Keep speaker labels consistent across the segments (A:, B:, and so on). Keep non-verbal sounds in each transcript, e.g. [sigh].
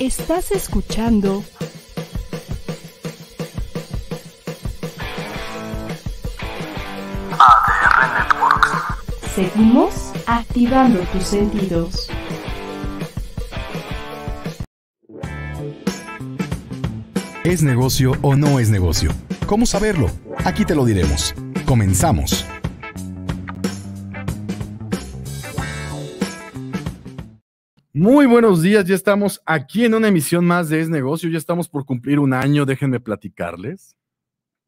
A: Estás escuchando
B: ADR Network
A: Seguimos activando tus sentidos.
B: ¿Es negocio o no es negocio? ¿Cómo saberlo? Aquí te lo diremos. Comenzamos. Muy buenos días, ya estamos aquí en una emisión más de Es Negocio, ya estamos por cumplir un año, déjenme platicarles.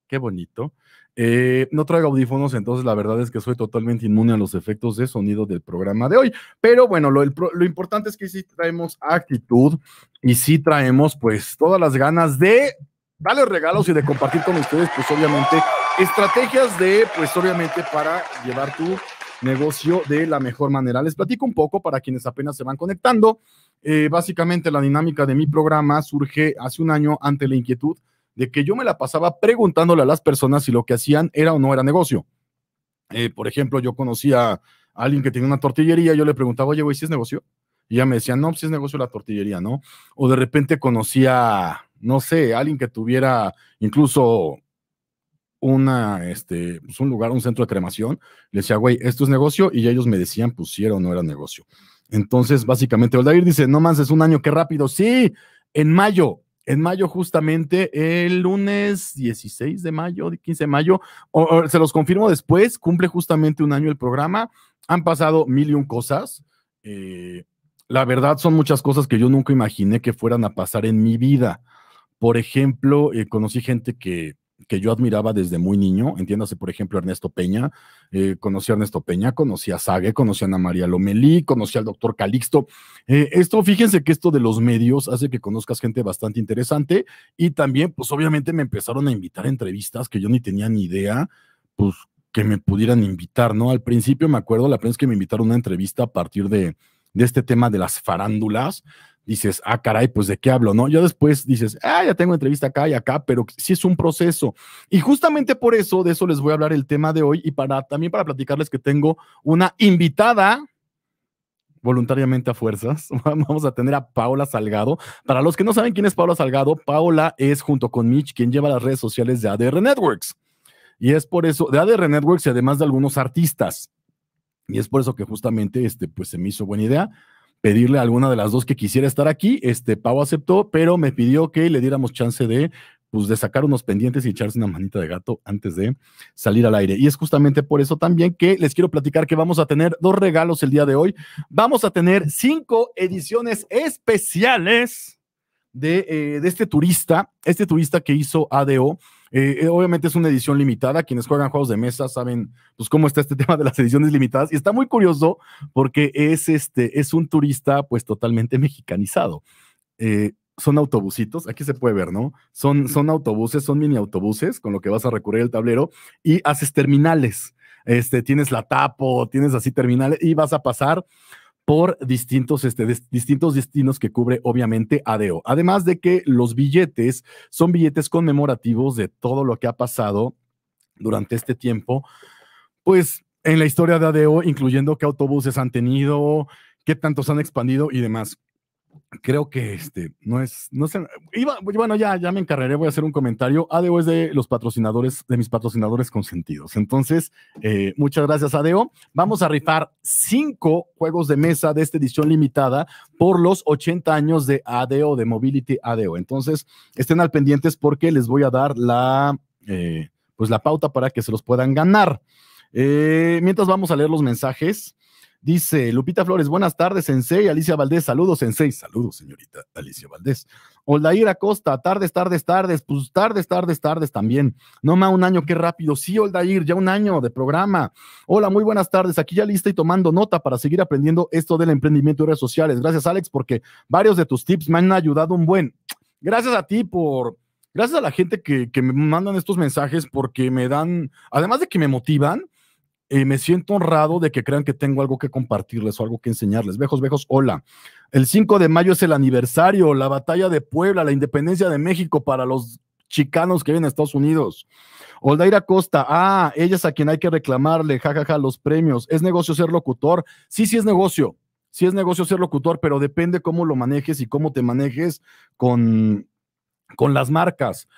B: Qué bonito. Eh, no traigo audífonos, entonces la verdad es que soy totalmente inmune a los efectos de sonido del programa de hoy. Pero bueno, lo, importante es que sí traemos actitud y sí traemos pues todas las ganas de darles regalos y de compartir con ustedes pues obviamente estrategias de pues obviamente para llevar tu negocio de la mejor manera. Les platico un poco para quienes apenas se van conectando. Eh, básicamente la dinámica de mi programa surge hace un año ante la inquietud de que yo me la pasaba preguntándole a las personas si lo que hacían era o no era negocio. Eh, por ejemplo, yo conocía a alguien que tenía una tortillería, yo le preguntaba, oye, güey, ¿si es negocio? Y ella me decía, no, si pues, es negocio la tortillería, ¿no? O de repente conocía, no sé, alguien que tuviera incluso una, este, pues, un lugar, un centro de cremación. Le decía, güey, esto es negocio, y ellos me decían, pusieron o no era negocio. Entonces, básicamente, David dice, no más, es un año, qué rápido. Sí, en mayo, en mayo justamente, el lunes 16 de mayo, 15 de mayo, o, se los confirmo después, cumple justamente un año el programa. Han pasado mil y un cosas. Eh, la verdad son muchas cosas que yo nunca imaginé que fueran a pasar en mi vida. Por ejemplo, eh, conocí gente que que yo admiraba desde muy niño, entiéndase, por ejemplo, Ernesto Peña, eh, conocí a Ernesto Peña, conocí a sague conocí a Ana María Lomelí, conocí al doctor Calixto. Eh, esto, fíjense que esto de los medios hace que conozcas gente bastante interesante y también, pues obviamente me empezaron a invitar a entrevistas que yo ni tenía ni idea, pues que me pudieran invitar, ¿no? Al principio me acuerdo la prensa que me invitaron a una entrevista a partir de, de este tema de las farándulas, dices, ah, caray, pues de qué hablo, ¿no? Yo después dices, ah, ya tengo entrevista acá y acá, pero sí es un proceso. Y justamente por eso, de eso les voy a hablar el tema de hoy y para también para platicarles que tengo una invitada voluntariamente a fuerzas. [laughs] Vamos a tener a Paola Salgado. Para los que no saben quién es Paola Salgado, Paola es junto con Mitch quien lleva las redes sociales de ADR Networks. Y es por eso, de ADR Networks y además de algunos artistas. Y es por eso que justamente este, pues, se me hizo buena idea pedirle a alguna de las dos que quisiera estar aquí. Este Pau aceptó, pero me pidió que le diéramos chance de pues de sacar unos pendientes y echarse una manita de gato antes de salir al aire. Y es justamente por eso también que les quiero platicar que vamos a tener dos regalos el día de hoy. Vamos a tener cinco ediciones especiales de, eh, de este turista, este turista que hizo ADO eh, eh, obviamente es una edición limitada. Quienes juegan juegos de mesa saben pues, cómo está este [laughs] tema de las ediciones limitadas. Y está muy curioso porque es, este, es un turista pues totalmente mexicanizado. Eh, son autobusitos, aquí se puede ver, ¿no? Son, son autobuses, son mini autobuses con lo que vas a recurrir el tablero y haces terminales. Este, tienes la tapo, tienes así terminales y vas a pasar por distintos, este, distintos destinos que cubre obviamente ADO. Además de que los billetes son billetes conmemorativos de todo lo que ha pasado durante este tiempo, pues en la historia de ADO, incluyendo qué autobuses han tenido, qué tantos han expandido y demás creo que este no es, no sé, bueno, ya, ya me encargaré, voy a hacer un comentario. ADO es de los patrocinadores, de mis patrocinadores consentidos. Entonces, eh, muchas gracias, ADO. Vamos a rifar cinco juegos de mesa de esta edición limitada por los 80 años de ADO, de Mobility ADO. Entonces, estén al pendientes porque les voy a dar la, eh, pues la pauta para que se los puedan ganar. Eh, mientras vamos a leer los mensajes. Dice Lupita Flores, buenas tardes, Sensei. Alicia Valdés, saludos, Sensei. Saludos, señorita Alicia Valdés. Oldair Acosta, tardes, tardes, tardes. Pues tardes, tardes, tardes también. No más un año, qué rápido. Sí, Oldair, ya un año de programa. Hola, muy buenas tardes. Aquí ya lista y tomando nota para seguir aprendiendo esto del emprendimiento y redes sociales. Gracias, Alex, porque varios de tus tips me han ayudado un buen. Gracias a ti por gracias a la gente que, que, me mandan estos mensajes porque me dan, además de que me motivan, eh, me siento honrado de que crean que tengo algo que compartirles o algo que enseñarles. Vejos, vejos, hola. El 5 de mayo es el aniversario, la batalla de Puebla, la independencia de México para los chicanos que viven a Estados Unidos. Oldaira Costa, ah, ella es a quien hay que reclamarle, jajaja, los premios. ¿Es negocio ser locutor? Sí, sí es negocio. Sí es negocio ser locutor, pero depende cómo lo manejes y cómo te manejes con, con las marcas.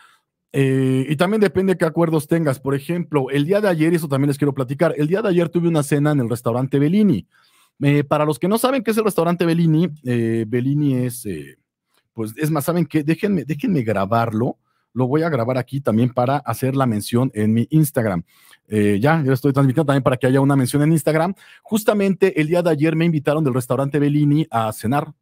B: Eh, y también depende qué acuerdos tengas. Por ejemplo, el día de ayer, eso también les quiero platicar, el día de ayer tuve una cena en el restaurante Bellini. para los que no saben qué es el restaurante Bellini, eh, Bellini es, eh, pues es más, saben qué? déjenme, déjenme grabarlo. Lo voy a grabar aquí también para hacer la mención en mi Instagram. ya, yo estoy transmitiendo también para que haya una mención en Instagram. Justamente el día de ayer me invitaron del restaurante Bellini a cenar,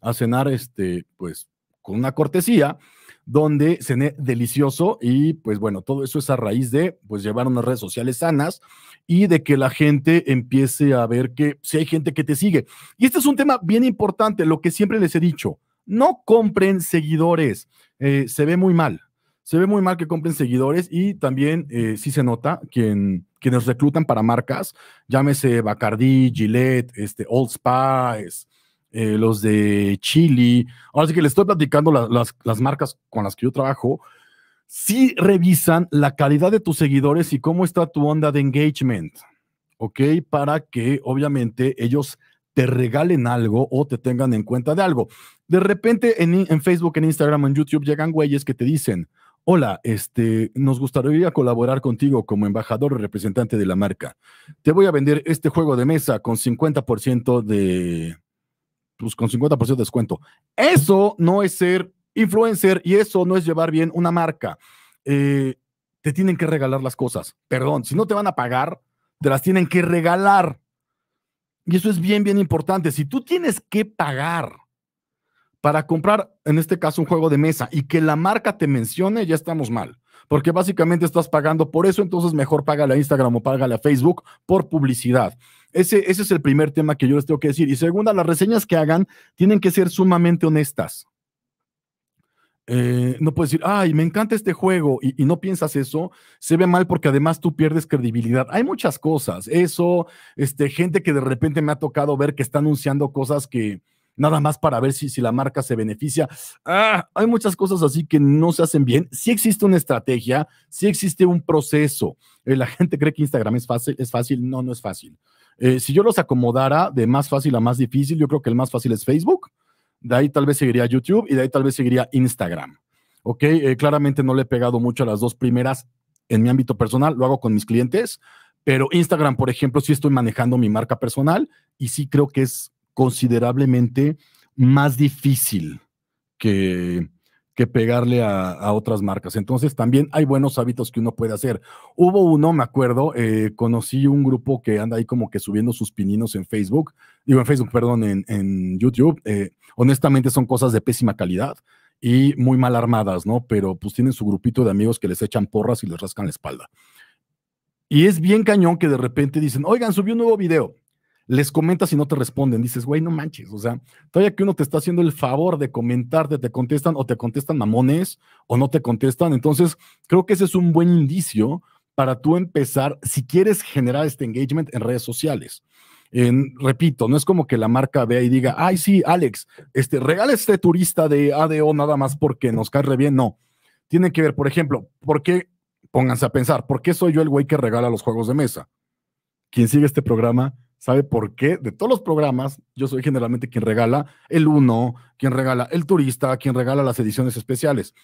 B: a cenar, este, pues, con una cortesía donde cené delicioso y pues bueno, todo eso es a raíz de pues llevar unas redes sociales sanas y de que la gente empiece a ver que si hay gente que te sigue. Y este es un tema bien importante, lo que siempre les he dicho, no compren seguidores, eh, se ve muy mal, se ve muy mal que compren seguidores y también eh, sí se nota quien, quienes reclutan para marcas, llámese Bacardi, Gillette, este, Old Spice, eh, los de Chile. Ahora sí que les estoy platicando las, las, marcas con las que yo trabajo. Si revisan la calidad de tus seguidores y cómo está tu onda de engagement, ¿ok? Para que obviamente ellos te regalen algo o te tengan en cuenta de algo. De repente en, Facebook, en Instagram, en YouTube llegan güeyes que te dicen, Hola, este, nos gustaría colaborar contigo como embajador o representante de la marca. Te voy a vender este juego de mesa con 50% de, pues con 50% de descuento. Eso no es ser influencer y eso no es llevar bien una marca. Eh, te tienen que regalar las cosas. Perdón, si no te van a pagar, te las tienen que regalar. Y eso es bien, bien importante. Si tú tienes que pagar para comprar, en este caso, un juego de mesa y que la marca te mencione, ya estamos mal. Porque básicamente estás pagando por eso, entonces mejor paga a Instagram o págale a Facebook por publicidad. Ese, es el primer tema que yo les tengo que decir. Y segunda, las reseñas que hagan tienen que ser sumamente honestas. Eh, no puedes decir, ay, me encanta este juego y, no piensas eso, se ve mal porque además tú pierdes credibilidad. Hay muchas cosas, eso, este, gente que de repente me ha tocado ver que está anunciando cosas que nada más para ver si, si la marca se beneficia. Ah, hay muchas cosas así que no se hacen bien. si existe una estrategia, si existe un proceso. Eh, la [laughs] gente cree que Instagram es fácil, es fácil, no, no es fácil. Eh, si yo los acomodara de más fácil a más difícil, yo creo que el más fácil es Facebook. De ahí tal vez seguiría YouTube y de ahí tal vez seguiría Instagram. ¿Ok? Eh, claramente no le he pegado mucho a las dos primeras en mi ámbito personal, lo hago con mis clientes, pero Instagram, por ejemplo, sí estoy manejando mi marca personal y sí creo que es considerablemente más difícil que, que pegarle a, otras marcas. Entonces también hay buenos hábitos que uno puede hacer. Hubo uno, me acuerdo, eh, conocí un grupo que anda ahí como que subiendo sus pininos en Facebook, digo en Facebook, perdón, en, en YouTube. Eh, honestamente son cosas de pésima calidad y muy mal armadas, ¿no? Pero pues tienen su grupito de amigos que les echan porras y les rascan la espalda. Y es bien cañón que de repente dicen, oigan, subió un nuevo video les comentas y no te responden. Dices, güey, no manches. O sea, todavía que uno te está haciendo el favor de comentarte, te contestan o te contestan mamones o no te contestan. Entonces, creo que ese es un buen indicio para tú empezar, si quieres generar este engagement en redes sociales. repito, no es como que la marca vea y diga, ay, sí, Alex, este, regala este turista de ADO nada más porque nos cae bien. No. Tiene que ver, por ejemplo, ¿por qué? Pónganse a pensar, ¿por qué soy yo el güey que regala los juegos de mesa? Quien sigue este programa ¿Sabe por qué? De todos los programas, yo soy generalmente quien regala el uno, quien regala el turista, quien regala las ediciones especiales.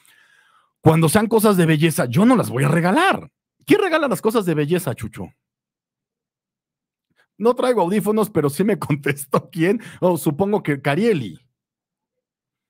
B: Cuando sean cosas de belleza, yo no las voy a regalar. ¿Quién regala las cosas de belleza, Chucho? No traigo audífonos, pero sí me [laughs] contestó quién. o supongo que Carieli.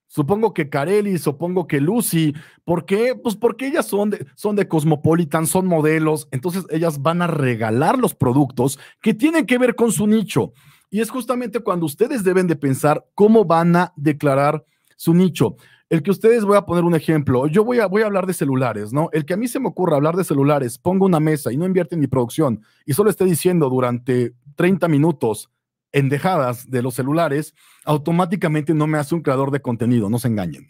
B: Supongo que Carelli, supongo que Lucy. ¿Por qué? Pues porque ellas son de, son de Cosmopolitan, son modelos. Entonces ellas van a regalar los productos que tienen que ver con su nicho. Y es justamente cuando ustedes deben de pensar cómo van a declarar su nicho. El que ustedes, voy a poner un ejemplo, yo voy a, voy a hablar de celulares, ¿no? El que a mí se me ocurra hablar de celulares, pongo una mesa y no invierte en mi producción y solo esté diciendo durante 30 minutos, endejadas de los celulares, automáticamente no me hace un creador de contenido, no se engañen.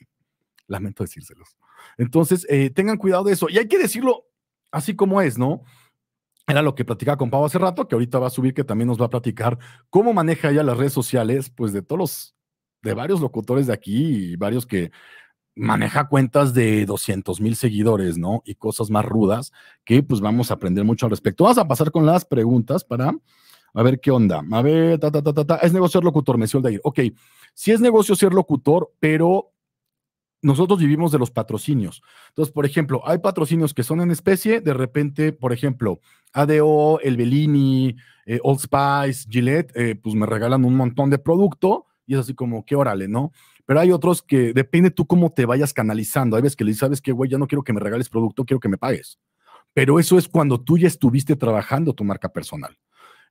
B: Lamento decírselos. Entonces, eh, tengan cuidado de eso. Y hay que decirlo así como es, ¿no? Era lo que platicaba con Pau hace rato, que ahorita va a subir, que también nos va a platicar cómo maneja ya las redes sociales, pues de todos los, de varios locutores de aquí y varios que maneja cuentas de 200 mil seguidores, ¿no? Y cosas más rudas que pues vamos a aprender mucho al respecto. Vamos a pasar con las preguntas para a ver qué onda. A ver, ta, ta, ta, ta, Es negocio ser locutor, me de ir Ok, si es negocio ser locutor, pero nosotros vivimos de los patrocinios. Entonces, por ejemplo, hay patrocinios que son en especie, de repente, por ejemplo, ADO, El Bellini, eh, Old Spice, Gillette, eh, pues me regalan un montón de producto y es así como, qué órale, ¿no? Pero hay otros que depende tú cómo te vayas canalizando. Hay veces que le dices, ¿sabes qué, güey? Ya no quiero que me regales producto, quiero que me pagues. Pero eso es cuando tú ya estuviste trabajando tu marca personal.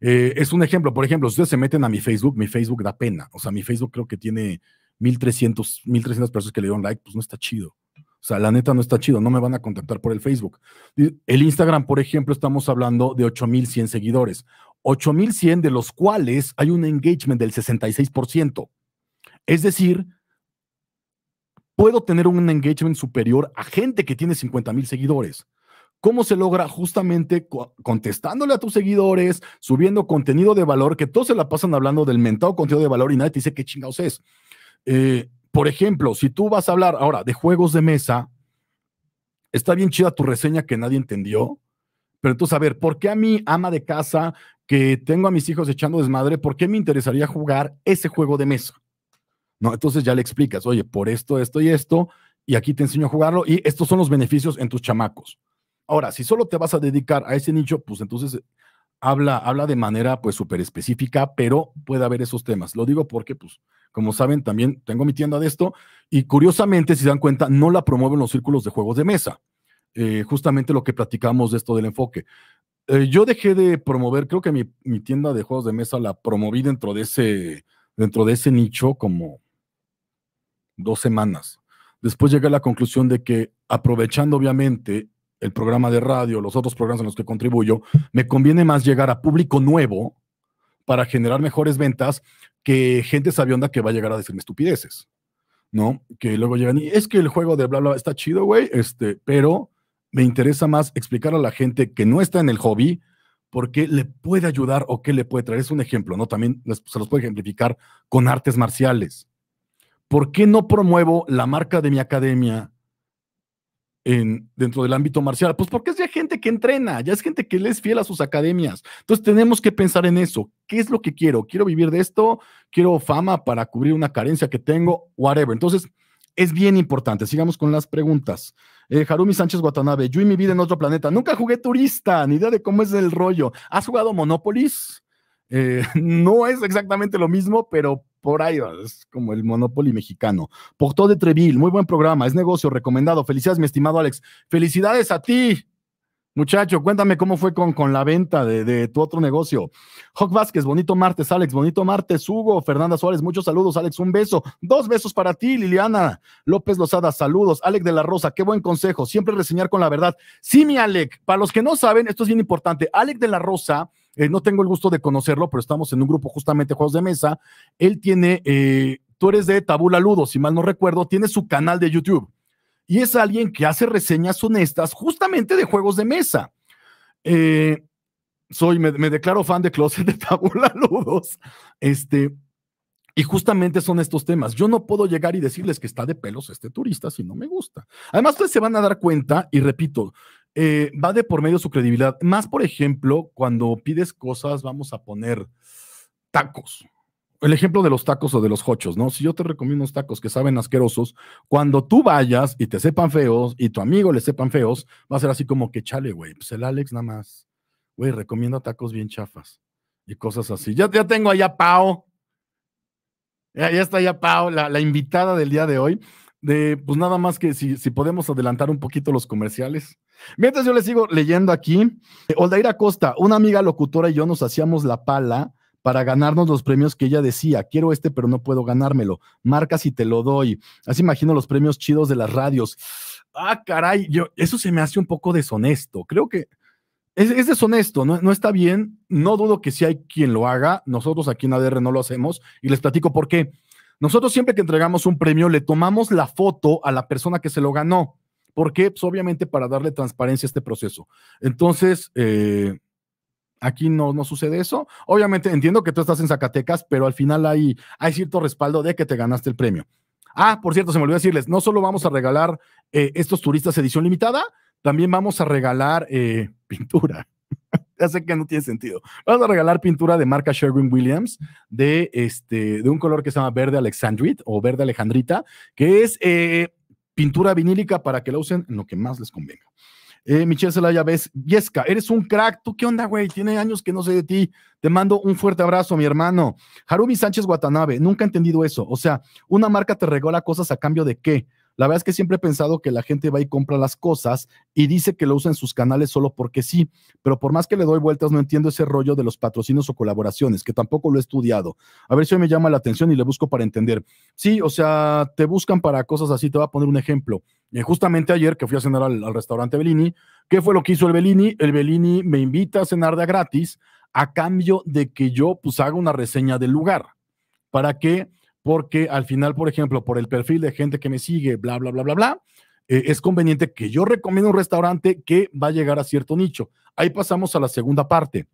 B: Eh, es un ejemplo, por ejemplo, si ustedes se meten a mi Facebook, mi Facebook da pena. O sea, mi Facebook creo que tiene 1300, 1300 personas que le dieron like, pues no está chido. O sea, la neta no está chido, no me van a contactar por el Facebook. El Instagram, por ejemplo, estamos hablando de 8100 seguidores, 8100 de los cuales hay un engagement del 66%. Es decir, puedo tener un engagement superior a gente que tiene 50 mil seguidores. ¿Cómo se logra? Justamente contestándole a tus seguidores, subiendo contenido de valor, que todos se la pasan hablando del mentado contenido de valor y nadie te dice qué chingados es. Eh, por ejemplo, si tú vas a hablar ahora de juegos de mesa, está bien chida tu reseña que nadie entendió, pero entonces, a ver, ¿por qué a mí, ama de casa, que tengo a mis hijos echando desmadre, ¿por qué me interesaría jugar ese juego de mesa? No, entonces ya le explicas, oye, por esto, esto y esto, y aquí te enseño a jugarlo, y estos son los beneficios en tus chamacos. Ahora, si solo te vas a dedicar a ese nicho, pues entonces eh, habla, habla de manera pues súper específica, pero puede haber esos temas. Lo digo porque, pues, como saben, también tengo mi tienda de esto y curiosamente, si se dan cuenta, no la promueven los círculos de juegos de mesa. Eh, justamente lo que platicamos de esto del enfoque. Eh, yo dejé de promover, creo que mi, tienda de juegos de mesa la promoví dentro de ese, dentro de ese nicho como dos semanas. Después llegué a la conclusión de que aprovechando obviamente el programa de radio, los otros programas en los que contribuyo, me conviene más llegar a público nuevo para generar mejores ventas que gente sabionda que va a llegar a decirme estupideces, ¿no? Que luego llegan y es que el juego de bla, bla, está chido, güey, este, pero me interesa más explicar a la gente que no está en el hobby por qué le puede ayudar o qué le puede traer. Es un ejemplo, ¿no? También se los puede ejemplificar con artes marciales. ¿Por qué no promuevo la marca de mi academia dentro del ámbito marcial? Pues porque es ya gente que entrena, ya es gente que le es fiel a sus academias. Entonces tenemos que pensar en eso. ¿Qué es lo que quiero? ¿Quiero vivir de esto? ¿Quiero fama para cubrir una carencia que tengo? Whatever. Entonces es bien importante. Sigamos con las preguntas. Eh, Harumi Sánchez Watanabe, yo y mi vida en otro planeta. Nunca jugué turista, ni idea de cómo es el rollo. ¿Has jugado Monopolis? Eh, [laughs] no es exactamente lo mismo, pero por ahí es como el Monopoly mexicano. Porto de Treville, muy buen programa, es negocio recomendado. Felicidades, mi estimado Alex. Felicidades a ti. Muchacho, cuéntame cómo fue con, con la venta de, tu otro negocio. Hawk Vázquez, bonito martes, Alex, bonito martes, Hugo, Fernanda Suárez, muchos saludos, Alex, un beso, dos besos para ti, Liliana López Lozada, saludos, Alex de la Rosa, qué buen consejo, siempre reseñar con la verdad. Sí, mi Alex, para los que no saben, esto es bien importante, Alex de la Rosa eh, no tengo el gusto de conocerlo, pero estamos en un grupo justamente de juegos de mesa. Él tiene, eh, tú eres de Tabula Ludo, si mal no recuerdo, tiene su canal de YouTube. Y es alguien que hace reseñas honestas justamente de juegos de mesa. Eh, soy, me, declaro fan de Closet de [laughs] Tabula Ludos. Este, y justamente son estos temas. Yo no puedo llegar y decirles que está de pelos este turista si no me gusta. Además, ustedes se van a dar cuenta, y repito, eh, va de por medio su credibilidad. Más, por ejemplo, cuando pides cosas, vamos a poner tacos. El ejemplo de los tacos o de los hochos, ¿no? Si yo te recomiendo unos tacos que saben asquerosos, cuando tú vayas y te sepan feos y tu amigo le sepan feos, va a ser así como que chale, güey, pues el Alex nada más, güey, recomiendo tacos bien chafas y cosas así. Ya, ya tengo allá Pau, ya, está allá Pau, la invitada del día de hoy de, pues nada más que si, podemos adelantar un poquito los comerciales. Mientras yo les sigo leyendo aquí, eh, Oldaira Costa, una amiga locutora y yo nos hacíamos la pala para ganarnos los premios que ella decía, quiero este pero no puedo ganármelo, marca y te lo doy. Así imagino los premios chidos de las radios. Ah, caray, yo, eso se me hace un poco deshonesto. Creo que es, deshonesto, no, está bien. No dudo que si hay quien lo haga. Nosotros aquí en ADR no lo hacemos y les platico por qué nosotros siempre que entregamos un premio le tomamos la foto a la persona que se lo ganó. ¿Por qué? Pues obviamente para darle transparencia a este proceso. Entonces, eh, aquí no, no sucede eso. Obviamente entiendo que tú estás en Zacatecas, pero al final hay, hay cierto respaldo de que te ganaste el premio. Ah, por cierto, se me olvidó decirles, no solo vamos a regalar eh, estos turistas edición limitada, también vamos a regalar eh, [laughs] pintura ya sé que no tiene sentido. Vamos a regalar pintura de marca Sherwin Williams de, este, de un color que se llama verde alexandrite o verde alejandrita, que es eh, pintura vinílica para que la usen en lo que más les convenga. Eh, Michelle Zelaya ves, Yesca, eres un crack. ¿Tú qué onda, güey? Tiene años que no sé de ti. Te mando un fuerte abrazo, mi hermano. Harumi Sánchez Watanabe, nunca he entendido eso. O sea, una marca te regala cosas a cambio de qué? La verdad es que siempre he pensado que la gente va y compra las cosas y dice que lo usa en sus canales solo porque sí, pero por más que le doy vueltas no entiendo ese rollo de los patrocinios o colaboraciones, que tampoco lo he estudiado. A ver si hoy me llama la atención y le busco para entender. Sí, o sea, te buscan para cosas así, te voy a poner un ejemplo. Eh, justamente ayer que fui a cenar al, restaurante Bellini, ¿qué fue lo que hizo el Bellini? El Bellini me invita a cenar de gratis a cambio de que yo pues haga una reseña del lugar para que porque al final, por ejemplo, por el perfil de gente que me sigue, bla, bla, bla, bla, bla, eh, es conveniente que yo recomiendo un restaurante que va a llegar a cierto nicho. Ahí pasamos a la segunda parte.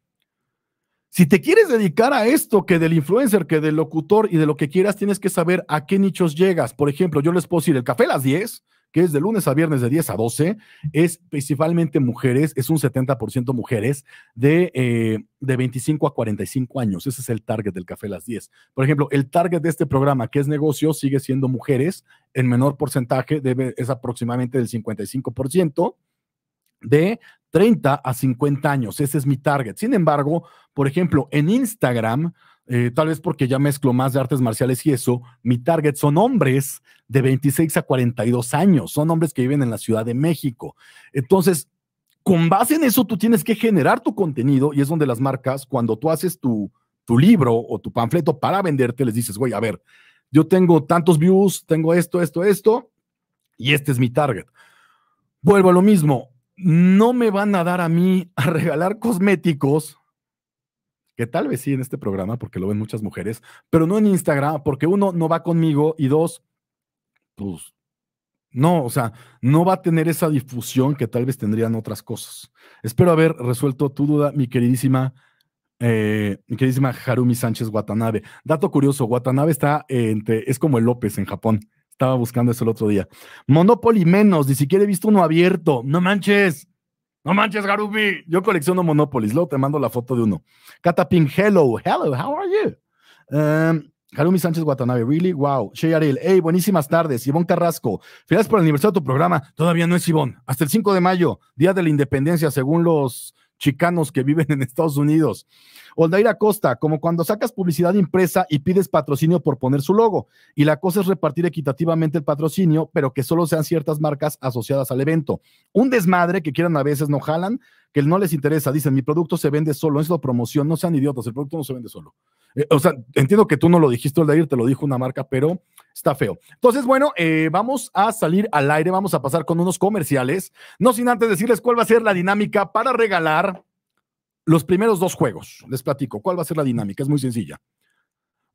B: Si te quieres dedicar a esto, que del influencer, que del locutor y de lo que quieras, tienes que saber a qué nichos llegas. Por ejemplo, yo les puedo decir, el café a las 10 que es de lunes a viernes de 10 a 12, es principalmente mujeres, es un 70% mujeres de, eh, de 25 a 45 años. Ese es el target del Café Las 10. Por ejemplo, el target de este programa, que es negocio, sigue siendo mujeres en menor porcentaje, debe, es aproximadamente del 55% de 30 a 50 años. Ese es mi target. Sin embargo, por ejemplo, en Instagram, eh, tal vez porque ya mezclo más de artes marciales y eso, mi target son hombres de 26 a 42 años, son hombres que viven en la Ciudad de México. Entonces, con base en eso, tú tienes que generar tu contenido y es donde las marcas, cuando tú haces tu, tu libro o tu panfleto para venderte, les dices, güey, a ver, yo tengo tantos views, tengo esto, esto, esto, y este es mi target. Vuelvo a lo mismo, no me van a dar a mí a regalar cosméticos que tal vez sí en este programa, porque lo ven muchas mujeres, pero no en Instagram, porque uno no va conmigo y dos, pues no, o sea, no va a tener esa difusión que tal vez tendrían otras cosas. Espero haber resuelto tu duda, mi queridísima. Eh, mi queridísima Harumi Sánchez Watanabe. Dato curioso, Watanabe está entre, es como el López en Japón. Estaba buscando eso el otro día. Monopoly menos, ni siquiera he visto uno abierto. No manches. No manches, Garubi. Yo colecciono Monopolis. Luego te mando la foto de uno. Cataping, hello. Hello, how are you? Harumi em, Sánchez Guatanabe, really? Wow. Shea Ariel, hey, buenísimas tardes. Ivonne Carrasco, felicidades por el aniversario de tu programa. Todavía no es Ivonne. Hasta el 5 de mayo, día de la independencia, según los chicanos que viven en Estados Unidos. Oldair Costa, como cuando sacas publicidad impresa y pides patrocinio por poner su logo, y la cosa es repartir equitativamente el patrocinio, pero que solo sean ciertas marcas asociadas al evento. Un desmadre que quieran a veces no jalan, que no les interesa. Dicen, mi producto se vende solo, es la promoción, no sean idiotas, el producto no se vende solo. Eh, o sea, entiendo que tú no lo dijiste el de ayer, te lo dijo una marca, pero está feo. Entonces, bueno, eh, vamos a salir al aire, vamos a pasar con unos comerciales, no sin antes decirles cuál va a ser la dinámica para regalar los primeros dos juegos. Les platico, cuál va a ser la dinámica, es muy sencilla.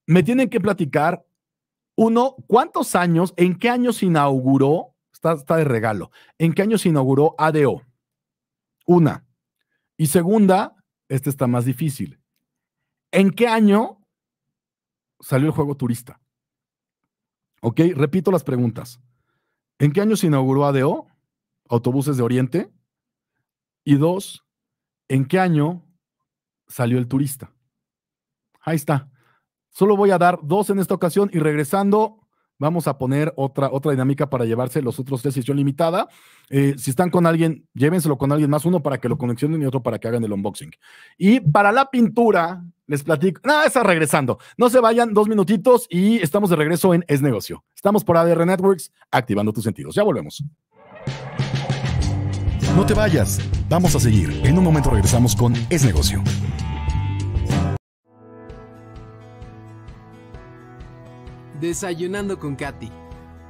B: Me tienen que platicar, uno, cuántos años, en qué año se inauguró, está, está de regalo, en qué año se inauguró ADO. Una, y segunda, este está más difícil. ¿En qué año salió el juego turista? Ok, repito las preguntas. ¿En qué año se inauguró ADO, Autobuses de Oriente? Y dos, ¿en qué año salió el turista? Ahí está. Solo voy a dar dos en esta ocasión y regresando vamos a poner otra, otra dinámica para llevarse los otros tres sesión limitada. Eh, si están con alguien, llévenselo con alguien más, uno para que lo conexionen y otro para que hagan el unboxing. Y para la pintura, les platico. Nada, está regresando. No se vayan, dos minutitos y estamos de regreso en Es Negocio. Estamos por ADR Networks, activando tus sentidos. Ya volvemos. No te vayas, vamos a seguir. En un momento regresamos con Es Negocio. Desayunando con Katy.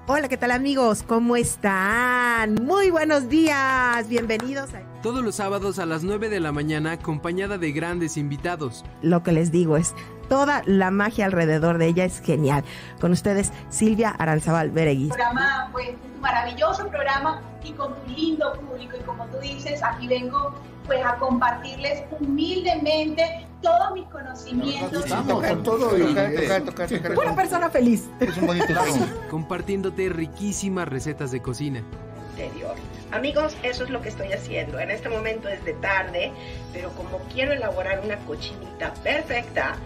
A: Hola, ¿qué tal amigos? ¿Cómo están? Muy buenos días, bienvenidos
B: Todos los sábados a las
A: 9 de la mañana acompañada de grandes invitados. Lo que les digo es, toda la magia alrededor de ella es genial. Con ustedes, Silvia Aranzabal Beregui. Programa, pues, un maravilloso programa y con tu lindo público. Y como tú dices, aquí vengo pues
B: a compartirles humildemente todos mis conocimientos. Una persona feliz. Es un bonito [laughs] Compartiéndote riquísimas recetas de cocina. Interior. Amigos, eso es lo que estoy haciendo. En este momento es de
A: tarde, pero como quiero elaborar una cochinita perfecta.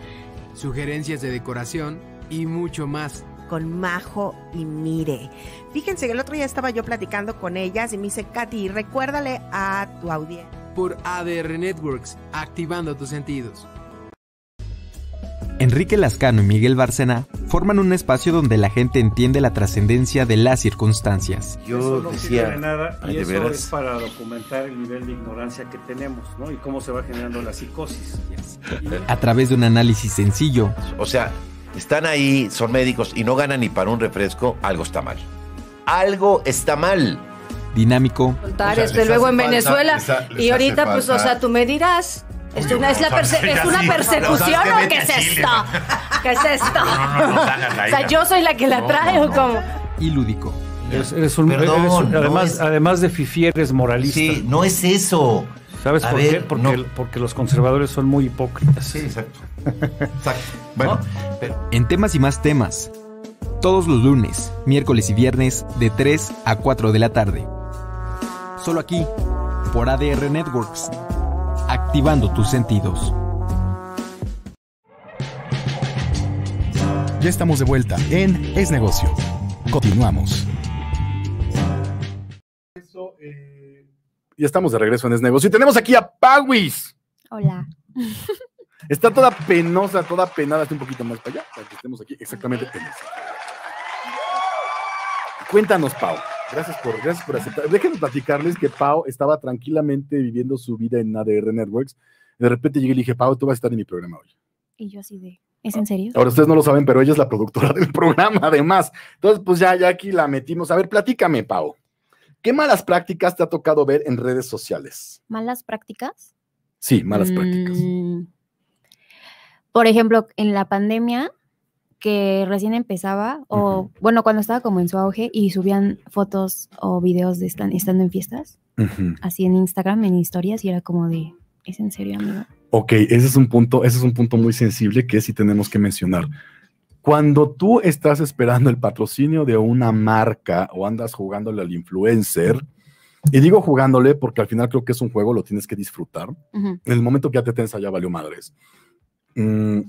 B: Sugerencias
A: de decoración y mucho más con Majo y Mire. Fíjense que el otro día estaba yo platicando con ellas y me dice, Katy, recuérdale a tu audiencia
B: por ADR Networks, activando tus sentidos. Enrique Lascano y Miguel Barcena forman un espacio donde la gente entiende la trascendencia de las circunstancias. Yo no decía, nada y eso es
A: para documentar el nivel de ignorancia que tenemos, ¿no? Y cómo se va generando la psicosis.
B: A través de un análisis sencillo. O sea, están ahí, son médicos y no ganan ni para un refresco, algo está mal. Algo está mal dinámico. desde luego en Venezuela. y ahorita, pues, o sea,
A: tú me dirás. Es una, es una persecución o qué es esto? ¿Qué es esto? o sea, yo soy la que la trae o cómo.
B: Y lúdico. Eres, un, además, además de fifi, eres moralista. Sí, no es eso. ¿Sabes por qué? Porque, porque, los conservadores son muy hipócritas. Sí, exacto. exacto. Bueno, en temas y más temas. Todos los lunes, miércoles y viernes de 3 a 4 de la tarde. Solo aquí, por ADR Networks, activando tus sentidos. Ya estamos de vuelta en Es Negocio. Continuamos. Eh, ya estamos de regreso en Es Negocio. Y tenemos aquí a Pawis. Hola. Está toda penosa, toda penada, un poquito más para allá, para aquí exactamente Cuéntanos, Pau. Gracias por, gracias por aceptar. Déjenme platicarles que Pau estaba tranquilamente viviendo su vida en ADR Networks. De repente llegué y le dije, Pau, tú vas a estar en mi programa hoy.
A: Y yo así de, ¿es en serio?
B: Ahora ustedes no lo saben, pero ella es la productora del programa, además. Entonces, pues ya, ya aquí la metimos. A ver, platícame, Pau. ¿Qué malas prácticas te ha tocado ver en redes sociales?
A: ¿Malas prácticas?
B: Sí, malas prácticas. Mm.
A: Por ejemplo, en la pandemia que recién empezaba, o bueno, cuando estaba como en su auge y subían fotos o videos de estando en fiestas, así en Instagram, en historias, y era como de, ¿es en serio, amigo?
B: Ok, ese es un punto, ese es un punto muy sensible que sí tenemos que mencionar. Cuando tú estás esperando el patrocinio de una marca o andas jugándole al influencer, y digo jugándole porque al final creo que es un juego, lo tienes que disfrutar. En el momento que ya te tensa, ya valió madres. Mm,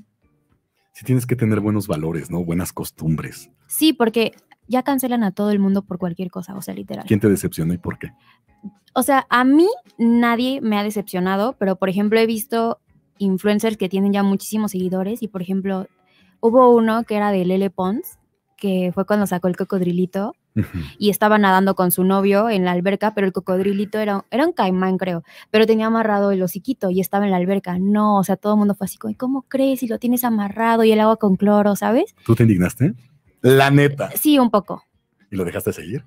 B: sí tienes que tener buenos valores, ¿no? Buenas costumbres.
A: Sí, porque ya cancelan a todo el mundo por cualquier cosa, o sea, literal.
B: ¿Quién te decepcionó y por qué?
A: O sea, a mí nadie me ha decepcionado, pero por ejemplo he visto influencers que tienen ya muchísimos seguidores y por ejemplo hubo uno que era de Lele Pons, que fue cuando sacó el cocodrilito y estaba nadando con su novio en la alberca, pero el cocodrilito era, era un caimán, creo, pero tenía amarrado el hociquito y estaba en la alberca. No, o sea, todo el mundo fue así, como, ¿cómo crees si lo tienes amarrado y el agua con cloro, ¿sabes?
B: ¿Tú te indignaste? La neta. Sí, un poco. ¿Y lo dejaste seguir?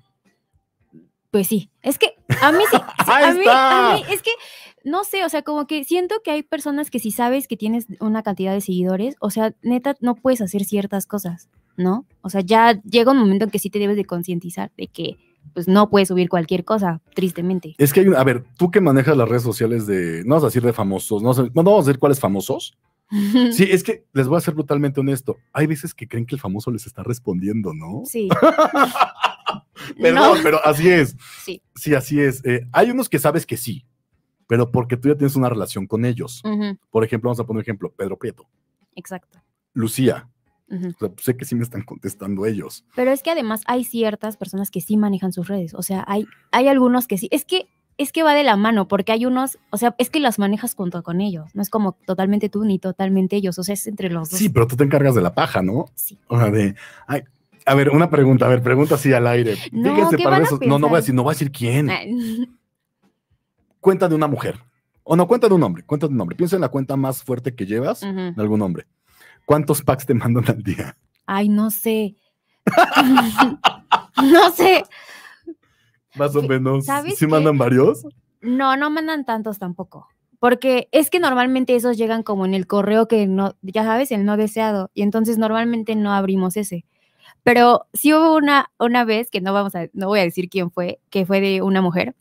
A: Pues sí, es que a mí sí, [laughs] a, mí, a mí, es que no sé, o sea, como que siento que hay personas que si sabes que tienes una cantidad de seguidores, o sea, neta, no puedes hacer ciertas cosas. ¿no? O sea, ya llega un momento en que sí te debes de concientizar de que pues no puedes subir cualquier cosa, tristemente.
B: Es que hay a ver, tú que manejas las redes sociales de, no vas a decir de famosos, no, vamos a decir cuáles famosos. [laughs] Sí, es que les voy a ser brutalmente honesto. Hay veces que creen que el famoso les está respondiendo, ¿no?
A: Sí. [laughs] Perdón, pero así es. Sí.
B: Sí, así es. Eh, hay unos que sabes que sí, pero porque tú ya tienes una relación con ellos. Por ejemplo, vamos a poner un ejemplo, Pedro Prieto. Exacto. Lucía, o pues, sé que sí me están contestando ellos.
A: Pero es que además hay ciertas personas que sí manejan sus redes. O sea, hay, hay algunos que sí. Es que, es que va de la mano, porque hay unos, o sea, es que las manejas junto con ellos. No es como totalmente tú ni totalmente ellos. O sea, es entre los dos. Sí,
B: pero tú te encargas de la paja, ¿no? Sí. a ver, una pregunta, a ver, pregunta así al aire. No, para eso. No, no voy a decir, quién.
A: [laughs]
B: Cuenta de una mujer. O no, cuenta de un hombre, cuenta de un hombre. Piensa en la cuenta más fuerte que llevas de algún hombre. ¿Cuántos packs te mandan al día?
A: Ay, no sé. [laughs] [laughs] no sé.
B: Más o menos. ¿Sabes ¿Sí mandan varios?
A: No, no mandan tantos tampoco. Porque es que normalmente esos llegan como en el correo que no, ya sabes, el no deseado. Y entonces normalmente no abrimos ese. Pero sí hubo una, una vez que no vamos a, no voy a decir quién fue, que fue de una mujer.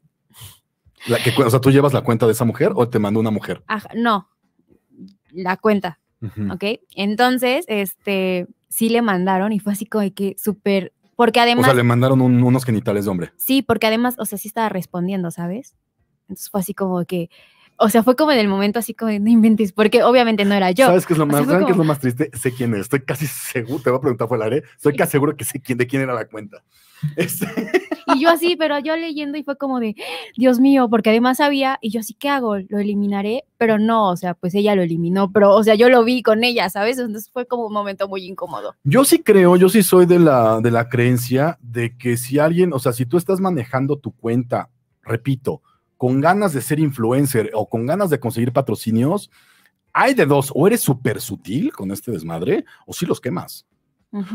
B: La que, o sea, ¿tú llevas la cuenta de esa mujer o te mandó una mujer?
A: Ajá, no, la cuenta. ¿Ok? Entonces, este, sí le mandaron y fue así como que súper, porque además... O sea, le
B: mandaron unos genitales de hombre.
A: Sí, porque además, o sea, sí estaba respondiendo, ¿sabes? Entonces fue así como que, o sea, fue como en el momento así como, no inventes, porque obviamente no era yo. ¿Sabes qué es lo más,
B: triste? Sé quién es, estoy casi seguro, te voy a preguntar fue la área, estoy casi seguro que sé quién, de quién era la cuenta. Este...
A: [laughs] Y yo así, pero yo leyendo y fue como de, Dios mío, porque además sabía, y yo así, ¿qué hago? ¿Lo eliminaré? Pero no, o sea, pues ella lo eliminó, pero, o sea, yo lo vi con ella, ¿sabes? Entonces fue como un momento muy incómodo.
B: Yo sí creo, yo sí soy de la, de la creencia de que si alguien, o sea, si tú estás manejando tu cuenta, repito, con ganas de ser influencer o con ganas de conseguir patrocinios, hay de dos, o eres súper sutil con este desmadre, o si sí los quemas.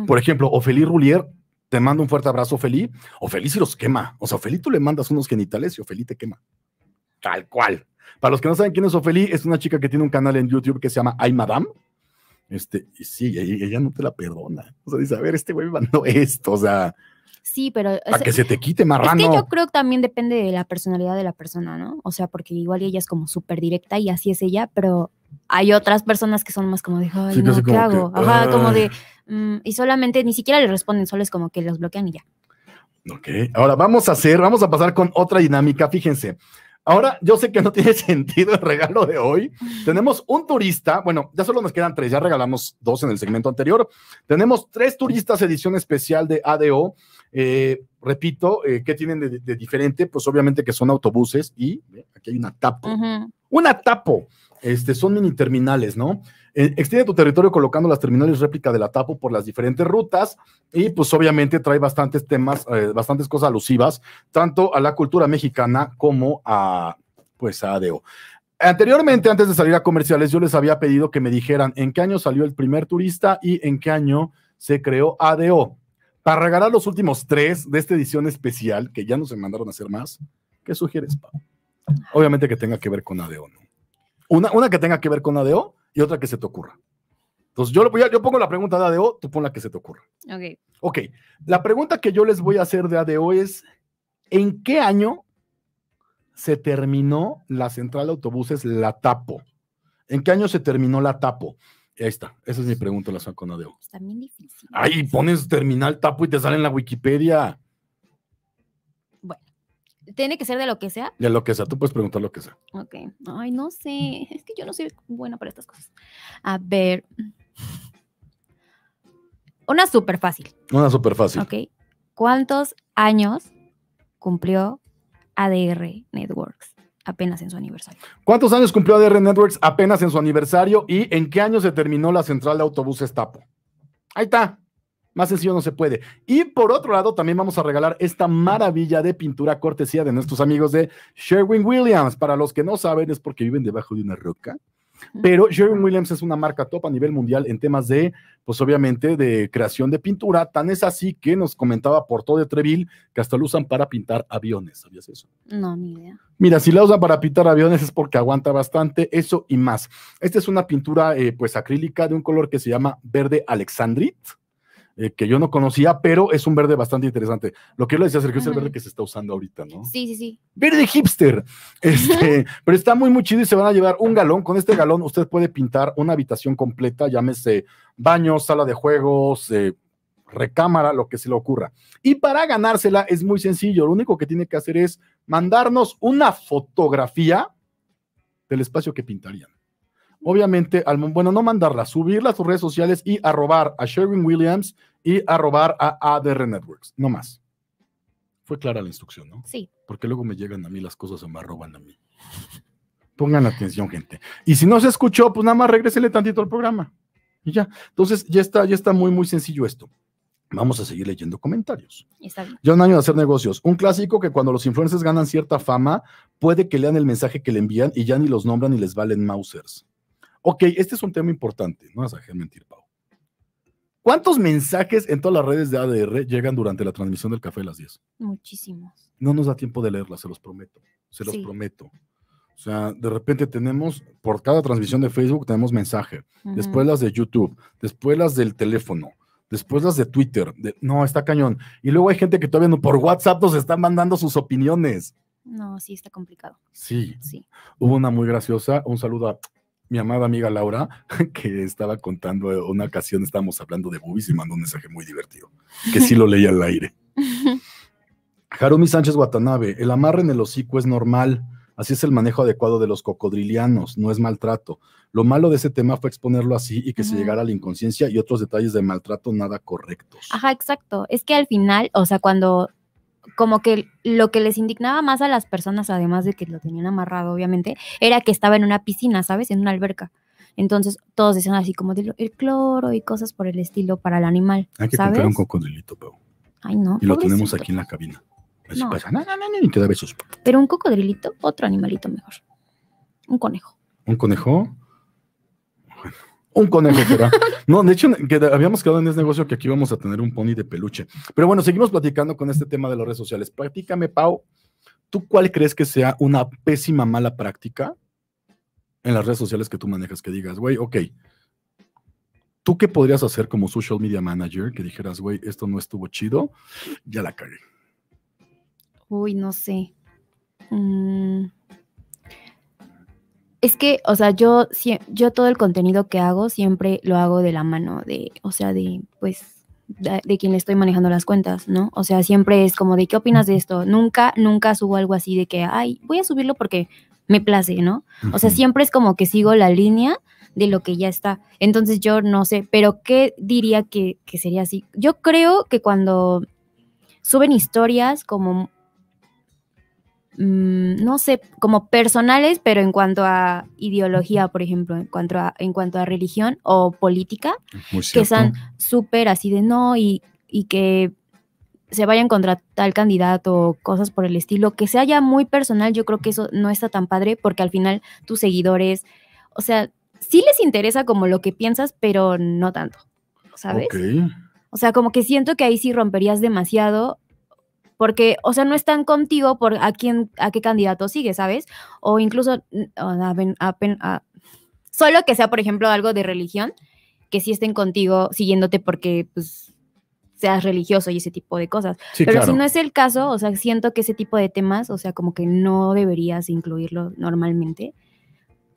B: Por ejemplo, Ofelí Rullier... Te mando un fuerte abrazo, Feli. Ofelí, si los quema. O sea, felito tú le mandas unos genitales y Ofeli te quema. Tal cual. Para los que no saben quién es Ofeli, es una chica que tiene un canal en YouTube que se llama Ay Madame. Este, y sí, ella, ella no te la perdona. O sea, dice, a ver, este güey mandó esto. O sea,
A: Sí, pero... Para que se te
B: quite más Es que yo
A: creo que también depende de la personalidad de la persona, ¿no? O sea, porque igual ella es como súper directa y así es ella, pero hay otras personas que son más como de, ay, ¿qué hago? Ajá, como de... Mm, y solamente, ni siquiera le responden, solo es como que los bloquean y ya.
B: Ok, ahora vamos a hacer, vamos a pasar con otra dinámica, fíjense. Ahora, yo sé que no [laughs] tiene sentido el regalo de hoy. Tenemos un turista, bueno, ya solo nos quedan tres, ya regalamos dos en el segmento anterior. Tenemos tres turistas edición especial de ADO eh, repito, eh, ¿qué tienen de, diferente? Pues obviamente que son autobuses y aquí hay una tapo. Una tapo. Este, son mini terminales, ¿no? Eh, extiende tu territorio colocando las terminales réplica de la tapo por las diferentes rutas y pues obviamente trae bastantes temas, bastantes cosas alusivas, tanto a la cultura mexicana como a, pues, a ADO. Anteriormente, antes de salir a comerciales, yo les había pedido que me dijeran en qué año salió el primer turista y en qué año se creó ADO para regalar los últimos tres de esta edición especial, que ya no se mandaron a hacer más, ¿qué sugieres, Pau? Obviamente que tenga que ver con ADO, ¿no? Una, una que tenga que ver con ADO y otra que se te ocurra. Entonces, yo, yo pongo la pregunta de ADO, tú pon la que se te ocurra. Ok. Ok, la pregunta que yo les voy a hacer de ADO es, ¿en qué año se terminó la central de autobuses La Tapo? ¿En qué año se terminó La Tapo? Ahí está, esa es mi pregunta, la saco Es
A: Está bien difícil.
B: Ahí pones terminal tapo y te sale en la Wikipedia.
A: Bueno, tiene que ser de lo que sea.
B: De lo que sea, tú puedes preguntar lo que sea.
A: Ok, ay, no sé, es que yo no soy buena para estas cosas. A ver. Una súper fácil.
B: Una súper fácil. Ok.
A: ¿Cuántos años cumplió ADR Networks? apenas en su aniversario.
B: ¿Cuántos años cumplió ADR Networks apenas en su aniversario y en qué año se terminó la central de autobús TAPO? Ahí está. Más sencillo no se puede. Y por otro lado, también vamos a regalar esta maravilla de pintura cortesía de nuestros amigos de Sherwin Williams. Para los que no saben, es porque viven debajo de una roca pero Sherwin Williams es una marca top a nivel mundial en temas de, pues obviamente, de creación de pintura. Tan es así que nos comentaba por de Treville que hasta lo usan para pintar aviones. ¿Sabías eso?
A: No, ni idea.
B: Mira, si la usan para pintar aviones es porque aguanta bastante, eso y más. Esta es una pintura, eh, pues acrílica de un color que se llama verde alexandrite eh, que yo no conocía, pero es un verde bastante interesante. Lo que yo le decía, Sergio, es el verde que se está usando ahorita, ¿no? Sí, sí, sí. Verde hipster. [laughs] Este, pero está muy, muy chido y se van a llevar un galón. Con este galón usted puede pintar una habitación completa, llámese baño, sala de juegos, eh, recámara, lo que se le ocurra. Y para ganársela es muy sencillo. Lo único que tiene que hacer es mandarnos una fotografía del espacio que pintarían obviamente, bueno, no mandarla, subirla a sus redes sociales y arrobar a Sherwin Williams y a robar a ADR Networks, no más. Fue clara la instrucción, ¿no? Sí. Porque luego me llegan a mí las cosas se me roban a mí. Pongan atención, gente. Y si no se escuchó, pues nada más regresele tantito al programa. Y ya. Entonces, ya está, ya está muy, muy sencillo esto. Vamos a seguir leyendo comentarios. Yo un Año de hacer negocios. Un clásico que cuando los influencers ganan cierta fama, puede que lean el mensaje que le envían y ya ni los nombran ni les valen mausers. Ok, este es un tema importante. No vas a dejar mentir, Pau. ¿Cuántos mensajes en todas las redes de ADR llegan durante la transmisión del café a las 10?
A: Muchísimos.
B: No nos da tiempo de leerlas, se los prometo. Se los prometo. O sea, de repente tenemos, por cada transmisión de Facebook tenemos mensaje, después las de YouTube, después las del teléfono, después las de Twitter. no, está cañón. Y luego hay gente que todavía no, por WhatsApp nos están mandando sus opiniones.
A: No, sí, está complicado.
B: sí. Hubo una muy graciosa, un saludo a mi amada amiga Laura, [laughs] que estaba contando eh, una ocasión, estábamos hablando de boobies y mandó un mensaje muy divertido, que sí lo leía al aire. [laughs] Harumi Sánchez Watanabe, el amarre en el hocico es normal, así es el manejo adecuado de los cocodrilianos, no es maltrato. Lo malo de ese tema fue exponerlo así y que se llegara a la inconsciencia y otros detalles de maltrato nada correctos.
A: Ajá, exacto. Es que al final, o sea, cuando como que lo que les indignaba más a las personas, además de que lo tenían amarrado, obviamente, era que estaba en una piscina, ¿sabes? En una alberca. Entonces todos decían así como el cloro y cosas por el estilo para el animal. Hay que comprar un
B: cocodrilito, Pau.
A: Ay, no. Y lo tenemos
B: aquí en la cabina.
A: Así no. no, no, ni te da besos. Pero un cocodrilito, otro animalito mejor. Un conejo.
B: ¿Un conejo? Bueno. Un conejo No, de hecho, habíamos quedado en ese negocio que aquí vamos a tener un pony de peluche. Pero bueno, seguimos platicando con este tema de las redes sociales. Practícame, Pau. ¿Tú cuál crees que sea una pésima mala práctica en las redes sociales que tú manejas? Que digas, güey, ok. ¿Tú qué podrías hacer como social media manager que dijeras, güey, esto no estuvo chido? Ya la cagué.
A: Uy, no sé. Mm es que, o sea, yo, yo todo el contenido que hago siempre lo hago de la mano de, o sea, de, pues, de, quien le estoy manejando las cuentas, ¿no? O sea, siempre es como de, ¿qué opinas de esto? Nunca, nunca subo algo así de que, ay, voy a subirlo porque me place, ¿no? O sea, siempre es como que sigo la línea de lo que ya está. Entonces yo no sé, pero ¿qué diría que, que sería así? Yo creo que cuando suben historias como Mm, no sé, como personales, pero en cuanto a ideología, por ejemplo, en cuanto a, en cuanto a religión o política, que sean súper así de no y, y que se vayan contra tal candidato o cosas por el estilo, que se ya muy personal, yo creo que eso no está tan padre porque al final tus seguidores, o sea, sí les interesa como lo que piensas, pero no tanto, ¿sabes? O sea, como que siento que ahí sí romperías demasiado porque, o sea, no están contigo por a quién, a qué candidato sigue, ¿sabes? O incluso, solo que sea, por ejemplo, algo de religión, que sí estén contigo siguiéndote porque, pues, seas religioso y ese tipo de cosas. Pero si no es el caso, o sea, siento que ese tipo de temas, o sea, como que no deberías incluirlo normalmente.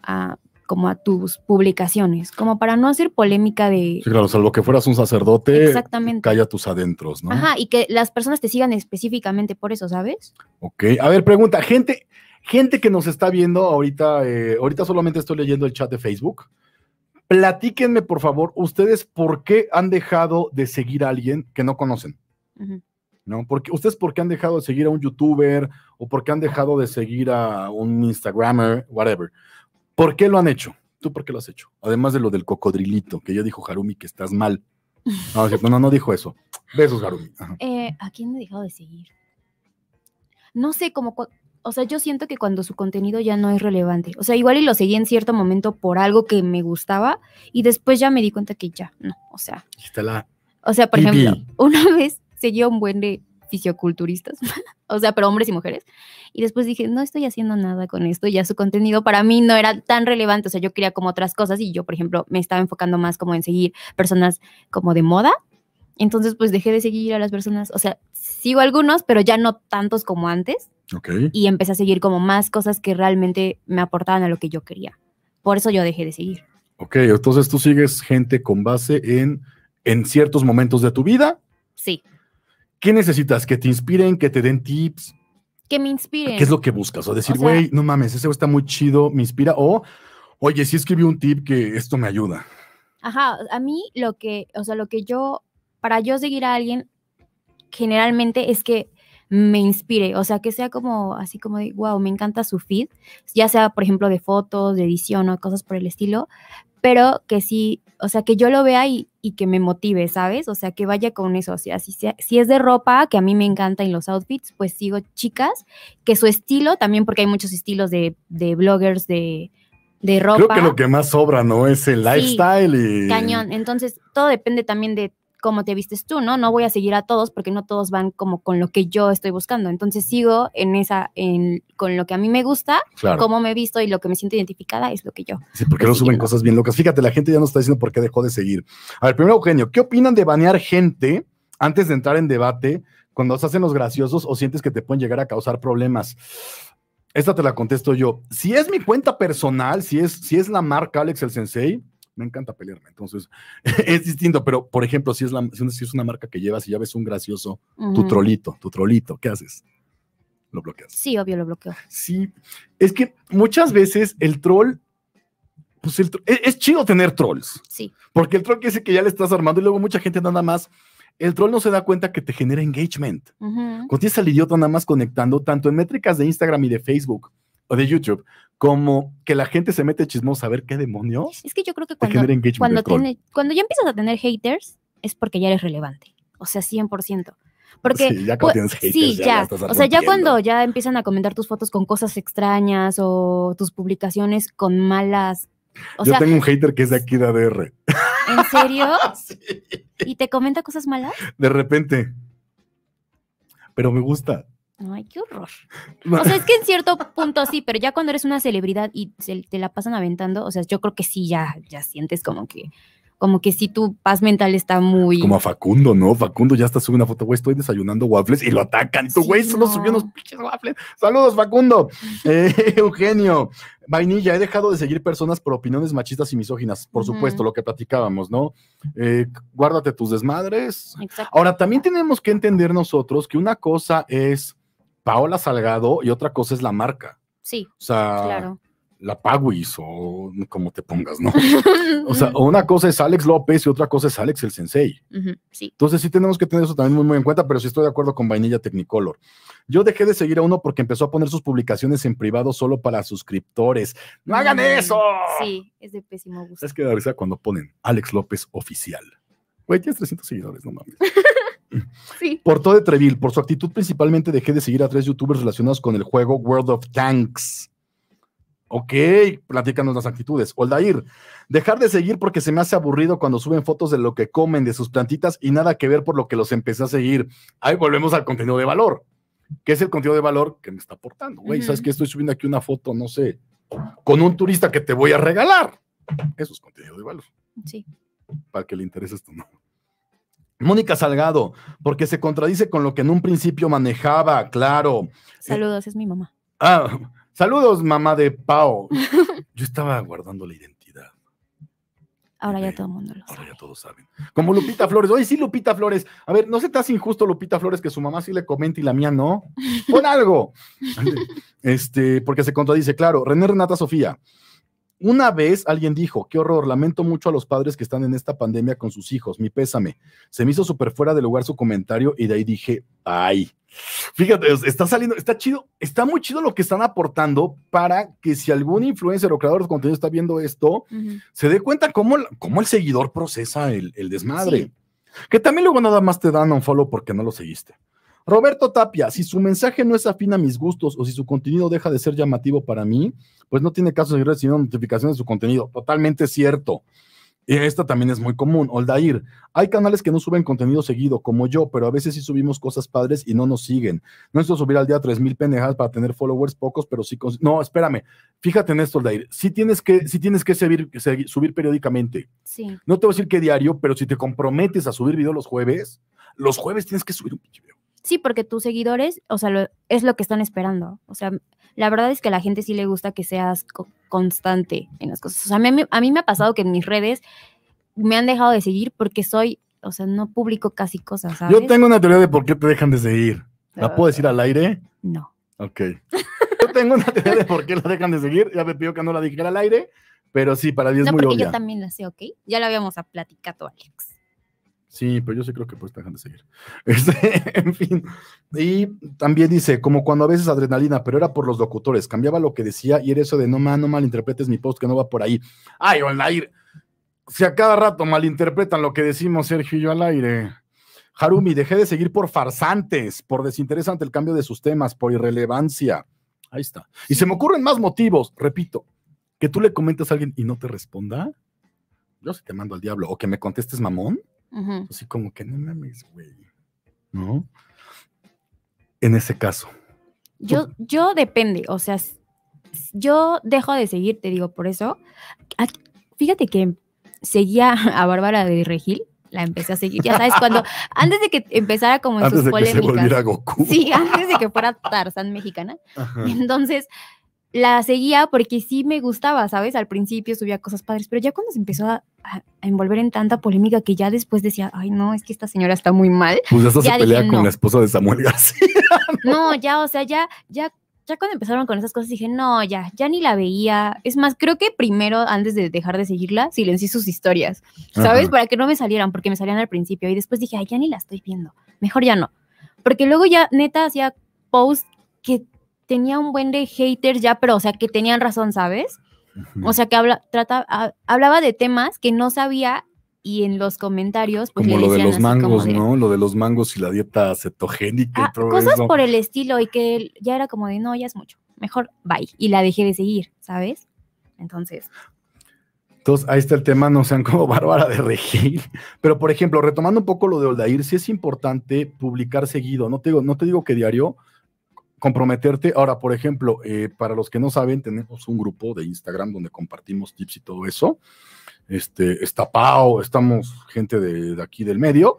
A: a... Ah, como a tus publicaciones, como para no hacer polémica de... Sí,
B: claro, salvo que fueras un sacerdote, Exactamente. calla tus adentros, ¿no? Ajá,
A: y que las personas te sigan específicamente por eso, ¿sabes?
B: Ok, a ver, pregunta, gente, gente que nos está viendo ahorita, eh, ahorita solamente estoy leyendo el chat de Facebook, platíquenme por favor, ustedes por qué han dejado de seguir a alguien que no conocen. ¿no? Porque ustedes por qué han dejado de seguir a un youtuber o por qué han dejado de seguir a un Instagrammer, whatever. ¿Por qué lo han hecho? ¿Tú por qué lo has hecho? Además de lo del cocodrilito, que ya dijo Harumi que estás mal. [laughs] No, no, no, dijo eso. Besos, Harumi.
A: Eh, ¿A quién he dejado de seguir? No sé, como, o sea, yo siento que cuando su contenido ya no es relevante. O sea, igual y lo seguí en cierto momento por algo que me gustaba y después ya me di cuenta que ya, no, o sea. Está o sea, por ejemplo, una [laughs] vez seguí a un buen de fisioculturistas, [laughs] o sea, pero hombres y mujeres. Y después dije, no estoy haciendo nada con esto, ya su contenido para mí no era tan relevante, o sea, yo quería como otras cosas y yo, por ejemplo, me estaba enfocando más como en seguir personas como de moda. Entonces, pues dejé de seguir a las personas, o sea, sigo algunos, pero ya no tantos como antes.
B: Okay. Y empecé
A: a seguir como más cosas que realmente me aportaban a lo que yo quería. Por eso yo dejé de seguir.
B: Ok, entonces tú sigues gente con base en, en ciertos momentos de tu vida. Sí. ¿Qué necesitas? Que te inspiren, que te den tips.
A: Que me inspiren. ¿Qué es lo que
B: buscas? O decir, güey, no mames, ese está muy chido, me inspira. O, oye, sí escribí un tip que esto me ayuda.
A: Ajá, a mí lo que, o sea, lo que yo, para yo seguir a alguien, generalmente es que me inspire, o sea, que sea como así como de, wow, me encanta su feed, ya sea, por ejemplo, de fotos, de edición o cosas por el estilo, pero que sí, o sea, que yo lo vea y y que me motive, ¿sabes? O sea, que vaya con eso. O sea, si, si es de ropa, que a mí me encanta en los outfits, pues sigo chicas, que su estilo también, porque hay muchos estilos de, de bloggers, de, de ropa. Creo que lo que
B: más sobra, ¿no? Es el lifestyle y. Cañón.
A: Entonces, todo depende también de como te vistes tú, ¿no? No voy a seguir a todos porque no todos van como con lo que yo estoy buscando. Entonces sigo en esa, en, con lo que a mí me gusta, como cómo me visto y lo que me siento identificada
B: es lo que yo. Sí, porque no suben cosas bien locas. Fíjate, la gente ya no está diciendo por qué dejó de seguir. A ver, primero, Eugenio, ¿qué opinan de banear gente antes de entrar en debate cuando se hacen los graciosos o sientes que te pueden llegar a causar problemas? Esta te la contesto yo. Si es mi cuenta personal, si es, si es la marca Alex el Sensei, me encanta pelearme, entonces [laughs] es distinto, pero por ejemplo, si es, la, una marca que llevas y ya ves un gracioso, tu trolito, tu trolito, ¿qué haces? Lo bloqueas.
A: Sí, obvio, lo bloqueo. Sí,
B: es que muchas veces el troll pues e, es, chido tener trolls. Sí. Porque el troll que dice que ya le estás armando y luego mucha gente nada más. El troll no se da cuenta que te genera engagement. Uh idiota nada más conectando, tanto en métricas de Instagram y de Facebook o de YouTube, como que la gente se mete chismosa a ver qué demonios. Es
A: que yo creo que cuando, cuando, ya empiezas a tener haters es porque ya eres relevante, o sea, 100%.
B: Porque sí, ya, pues, haters, sí, ya, o sea, ya cuando
A: ya empiezan a comentar tus fotos con cosas extrañas o tus publicaciones con malas
B: yo tengo un hater que es de aquí de ADR.
A: ¿En serio? [laughs] sí. ¿Y te comenta cosas malas?
B: De repente. Pero me gusta.
A: Ay, qué horror. O sea, es que en cierto punto sí, pero ya cuando eres una celebridad y te la pasan aventando, o sea, yo creo que sí, ya, ya sientes como que, como que sí tu paz mental está
B: muy. Como a Facundo, ¿no? Facundo ya está subiendo una foto, güey, estoy desayunando waffles y lo atacan. Tu güey solo subió unos pinches waffles. Saludos, Facundo. [laughs] Eh, Eugenio, vainilla, he dejado de seguir personas por opiniones machistas y misóginas, por supuesto, lo que platicábamos, ¿no? Eh, guárdate tus desmadres. Ahora, también tenemos que entender nosotros que una cosa es Paola Salgado y otra cosa es la marca.
A: Sí. O sea,
B: la Paguis o como te pongas, ¿no? [laughs] o sea, una cosa es Alex López y otra cosa es Alex el Sensei. Entonces sí tenemos que tener eso también muy, en cuenta, pero sí estoy de acuerdo con Vainilla Technicolor. Yo dejé de seguir a uno porque empezó a poner sus publicaciones en privado solo para suscriptores. ¡No hagan eso!
A: Sí, es de pésimo gusto.
B: Es que da cuando ponen Alex López oficial. Güey, tienes 300 seguidores, no mames. [laughs] [laughs] Por todo de Treville, por su actitud principalmente dejé de seguir a tres youtubers relacionados con el juego World of Tanks. Ok, platícanos las actitudes. Oldair, dejar de seguir porque se me hace aburrido cuando suben fotos de lo que comen, de sus plantitas y nada que ver por lo que los empecé a seguir. Ahí volvemos al contenido de valor. ¿Qué es el contenido de valor que me está aportando? Güey, ¿sabes que Estoy subiendo aquí una foto, no sé, con un turista que te voy a regalar. Eso es contenido de
A: valor. Sí.
B: Para que le interese esto, ¿no? Mónica Salgado, porque se contradice con lo que en un principio manejaba, claro. Eh, saludos, es mi mamá. Ah, saludos, mamá de Pau. [laughs] Yo estaba guardando la identidad.
A: Ahora ya todo el mundo lo sabe.
B: Ahora ya todos saben. Como Lupita Flores. Oye, sí, Lupita Flores. A ver, ¿no se te hace injusto, Lupita Flores, que su mamá sí le comenta y la mía no? Con [laughs] algo. Este, porque se contradice, claro. René Renata Sofía. Una vez alguien dijo, qué horror, lamento mucho a los padres que están en esta pandemia con sus hijos, mi pésame. Se me hizo súper fuera de lugar su comentario y de ahí dije, ay, fíjate, está saliendo, está chido, está muy chido lo que están aportando para que si algún influencer o creador de contenido está viendo esto, se dé cuenta cómo, el seguidor procesa el, desmadre. Que también luego nada más te dan un follow porque no lo seguiste. Roberto Tapia, si su mensaje no es afín a mis gustos o si su contenido deja de ser llamativo para mí, pues no tiene caso seguir recibiendo notificaciones de su contenido. Totalmente cierto. Y eh, Esta también es muy común, Oldair. Hay canales que no suben contenido seguido, como yo, pero a veces sí subimos cosas padres y no nos siguen. No es subir al día 3.000 pendejadas para tener followers pocos, pero sí... No, espérame. Fíjate en esto, Oldair. Si tienes que, tienes que subir periódicamente. Sí. No te voy a decir que diario, pero si te comprometes a subir video los jueves, los jueves tienes que subir un video.
A: Sí, porque tus seguidores, o sea, es lo que están esperando. O sea, la verdad es que a la gente sí le gusta que seas constante en las cosas. O sea, a mí, a mí me ha pasado que en mis redes me han dejado de seguir porque soy, o sea, no publico casi cosas. Yo tengo una
B: teoría de por qué te dejan de seguir. ¿La puedo decir al aire? No. Ok. Yo tengo una teoría de por qué la dejan de seguir. Ya me pidió que no la dijera al aire, pero sí, para mí es muy Yo
A: también la sé, ¿ok? Ya la habíamos platicado, Alex.
B: Sí, pero yo sí creo que pues dejan de seguir. [laughs] Este, en fin. Y también dice, como cuando a veces adrenalina, pero era por los locutores, cambiaba lo que decía y era eso de no man, no malinterpretes mi post que no va por ahí. Ay, o al aire. Si a cada rato malinterpretan lo que decimos Sergio y yo al aire. Harumi, dejé de seguir por farsantes, por desinterés ante el cambio de sus temas, por irrelevancia. Ahí está. Y se me ocurren más motivos, repito, que tú le comentes a alguien y no te responda. Yo sí te mando al diablo, o que me contestes mamón. Así como que no mames, güey. ¿No? En ese caso.
A: Yo, yo depende, o sea, yo dejo de seguir, te digo, por eso. fíjate que seguía [laughs] a Bárbara de Regil, la empecé a seguir, ya sabes, cuando, [laughs] antes de que empezara como en antes de Que se volviera Goku. Sí, antes de que [laughs] fuera Tarzán mexicana. Entonces, la seguía porque sí me gustaba, ¿sabes? Al principio subía cosas padres, pero ya cuando se empezó a, envolver en tanta polémica que ya después decía, ay, no, es que esta señora está muy mal. Pues ya se pelea con la
B: esposa de Samuel García.
A: [laughs] ¿no? ya, o sea, ya, ya ya cuando empezaron con esas cosas dije, no, ya, ya ni la veía. Es más, creo que primero, antes de dejar de seguirla, silencié sus historias, ¿sabes? Para que no me salieran, porque me salían al principio. Y después dije, ay, ya ni la estoy viendo. Mejor ya no. Porque luego ya neta hacía post que tenía un buen de haters ya, pero o sea, que tenían razón, ¿sabes? O sea, que habla, trata, hablaba de temas que no sabía y en los comentarios. Pues, como lo de los mangos, ¿no?
B: Lo de los mangos y la dieta cetogénica. y ah, todo cosas por
A: el estilo y que ya era como de, no, ya es mucho, mejor bye. Y la dejé de seguir, ¿sabes? Entonces.
B: Entonces, ahí está el tema, no sean como [laughs] Bárbara de regir. Pero, por ejemplo, retomando un poco lo de Oldair, si es importante publicar seguido. No te no te digo que diario, comprometerte. Ahora, por ejemplo, eh, para los que no saben, tenemos un grupo de Instagram donde compartimos tips y todo eso. Este, está Pau, estamos gente de, aquí del medio.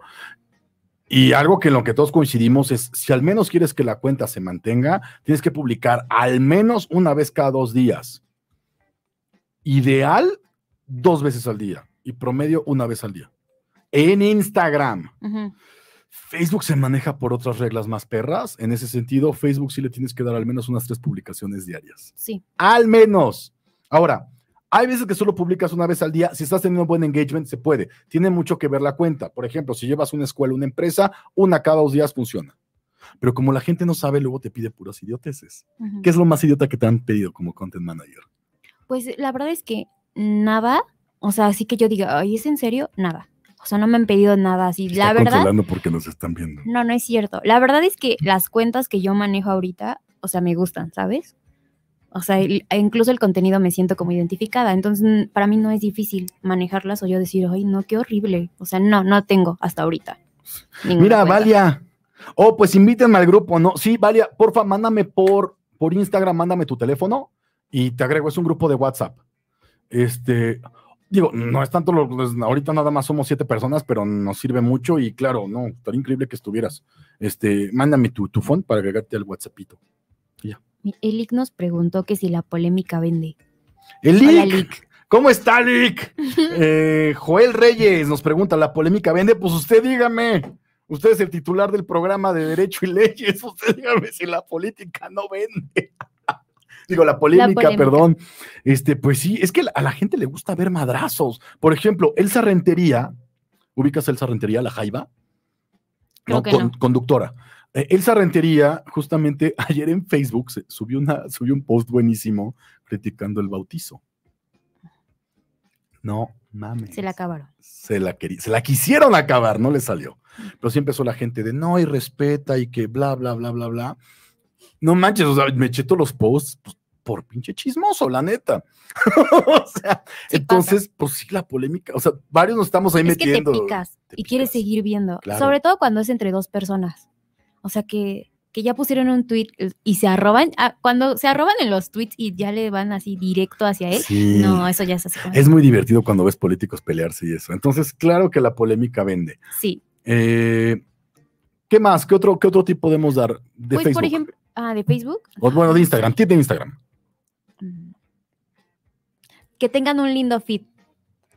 B: Y algo que en lo que todos coincidimos es, si al menos quieres que la cuenta se mantenga, tienes que publicar al menos una vez cada dos días. Ideal, dos veces al día. Y promedio, una vez al día. En Instagram. Facebook se maneja por otras reglas más perras. En ese sentido, Facebook sí le tienes que dar al menos unas tres publicaciones diarias. Sí. Al menos. Ahora, hay veces que solo publicas una vez al día. Si estás teniendo un buen engagement, se puede. Tiene mucho que ver la cuenta. Por ejemplo, si llevas una escuela, una empresa, una cada dos días funciona. Pero como la gente no sabe, luego te pide puras idioteces. ¿Qué es lo más idiota que te han pedido como content manager?
A: Pues la verdad es que nada. O sea, así que yo diga, ¿es en serio? Nada. O sea, no me han pedido nada así. la verdad.
B: porque nos están viendo.
A: No, no es cierto. La verdad es que las cuentas que yo manejo ahorita, o sea, me gustan, ¿sabes? O sea, e incluso el contenido me siento como identificada. Entonces, para mí no es difícil manejarlas o yo decir, ay, no, qué horrible. O sea, no, no tengo
B: hasta ahorita. Mira, Valia. Oh, pues invítenme al grupo, ¿no? Sí, Valia, porfa, mándame por, por Instagram, mándame tu teléfono y te agrego. Es un grupo de WhatsApp. Este, digo, no es tanto, pues, ahorita nada más somos siete personas, pero nos sirve mucho y claro, no, estaría increíble que estuvieras. Este, mándame tu, tu font para agregarte al WhatsAppito.
A: Elic nos preguntó que si la polémica vende.
B: ¡Elic! ¿Cómo está, Elic? [laughs] Eh, Joel Reyes nos pregunta, ¿la polémica vende? Pues usted dígame. Usted es el titular del programa de Derecho y Leyes. [laughs] Usted dígame si la política no vende digo, la polémica, perdón. Este, pues sí, es que a la gente le gusta ver madrazos. Por ejemplo, Elsa Rentería, ¿ubicas Elsa Rentería, la Jaiba? No, conductora. Eh, Elsa Rentería, justamente [laughs] ayer en Facebook, se subió, una, subió un post buenísimo criticando el bautizo. No mames. Se la acabaron. Se la, se la quisieron acabar, no le salió. Pero sí empezó la gente de no, y respeta y que bla, bla, bla, bla, bla no manches, o sea, me cheto los posts pues, por pinche chismoso, la neta. [laughs] o sea, entonces, pues sí, la polémica, o sea, varios nos estamos ahí es metiendo. Que te
A: picas y quieres seguir viendo, sobre todo cuando es entre dos personas. O sea, que, que ya pusieron un tweet y se arroban, ah, cuando se arroban en los tweets y ya le van así directo hacia él, no, eso ya es así. Es muy
B: divertido cuando ves políticos pelearse y eso. Entonces, claro que la polémica vende. Sí. Eh, ¿Qué más? ¿Qué otro, qué otro tipo podemos dar de pues, Por ejemplo,
A: Ah, de Facebook.
B: bueno, de Instagram, de Instagram. Mm.
A: Que tengan un lindo fit.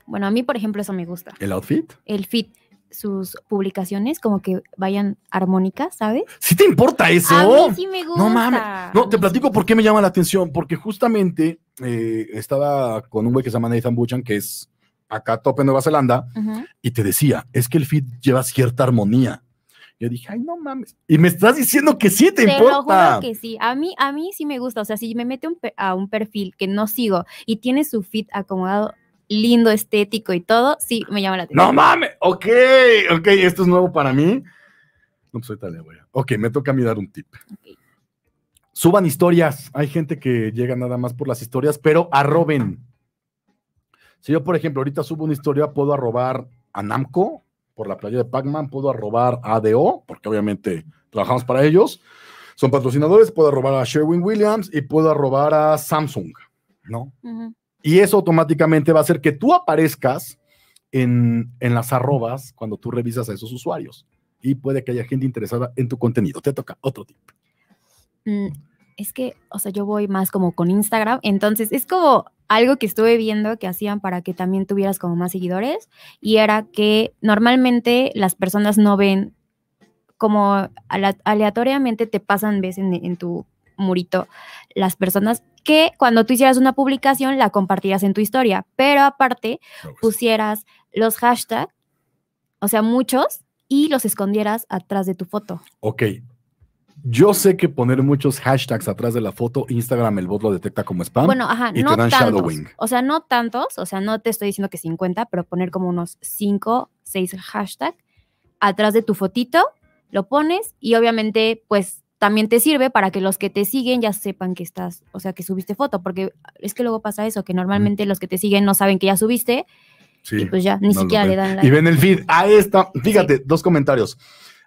A: Bueno, a mí, por ejemplo, eso me gusta. ¿El outfit? El fit. Sus publicaciones, como que vayan armónicas, ¿sabes? ¿Sí
B: te importa eso? A mí sí me gusta. No mames. No, te platico por qué me llama la atención. Porque justamente eh, estaba con un güey que se llama Nathan Buchan, que es acá tope Nueva Zelanda, y te decía, es que el fit lleva cierta armonía. Yo dije, ay, no mames. Y me estás diciendo que sí te, importa. Te lo juro que
A: sí. A mí, a mí sí me gusta. O sea, si me mete a un perfil que no sigo y tiene su fit acomodado lindo, estético y todo, sí, me llama la atención. ¡No
B: mames! Ok, ok, esto es nuevo para mí. No, soy pues, ahorita le voy Ok, me toca a mí dar un tip. Suban historias. Hay gente que llega nada más por las historias, pero arroben. Si yo, por ejemplo, ahorita subo una historia, puedo arrobar a Namco por la playa de Pac-Man, puedo arrobar a ADO, porque obviamente trabajamos para ellos, son patrocinadores, puedo arrobar a Sherwin Williams y puedo arrobar a Samsung, ¿no? Y eso automáticamente va a hacer que tú aparezcas en, en, las arrobas cuando tú revisas a esos usuarios. Y puede que haya gente interesada en tu contenido. Te toca otro tip.
A: Mm, es que, o sea, yo voy más como con Instagram, entonces es como algo que estuve viendo que hacían para que también tuvieras como más seguidores y era que normalmente las personas no ven como aleatoriamente te pasan, ves en, tu murito las personas que cuando tú hicieras una publicación la compartirás en tu historia, pero aparte pusieras los hashtags, o sea, muchos, y los escondieras atrás de tu foto.
B: Ok, yo sé que poner muchos hashtags atrás de la foto, Instagram el bot lo detecta como spam. Bueno, ajá, y no te dan tantos. Shadowing.
A: O sea, no tantos, o sea, no te estoy diciendo que 50, pero poner como unos 5, 6 hashtags atrás de tu fotito, lo pones y obviamente pues también te sirve para que los que te siguen ya sepan que estás, o sea, que subiste foto, porque es que luego pasa eso, que normalmente los que te siguen no saben que ya subiste.
B: Sí, y pues ya, ni siquiera le dan Y ven el feed. Ahí está. Fíjate, dos comentarios.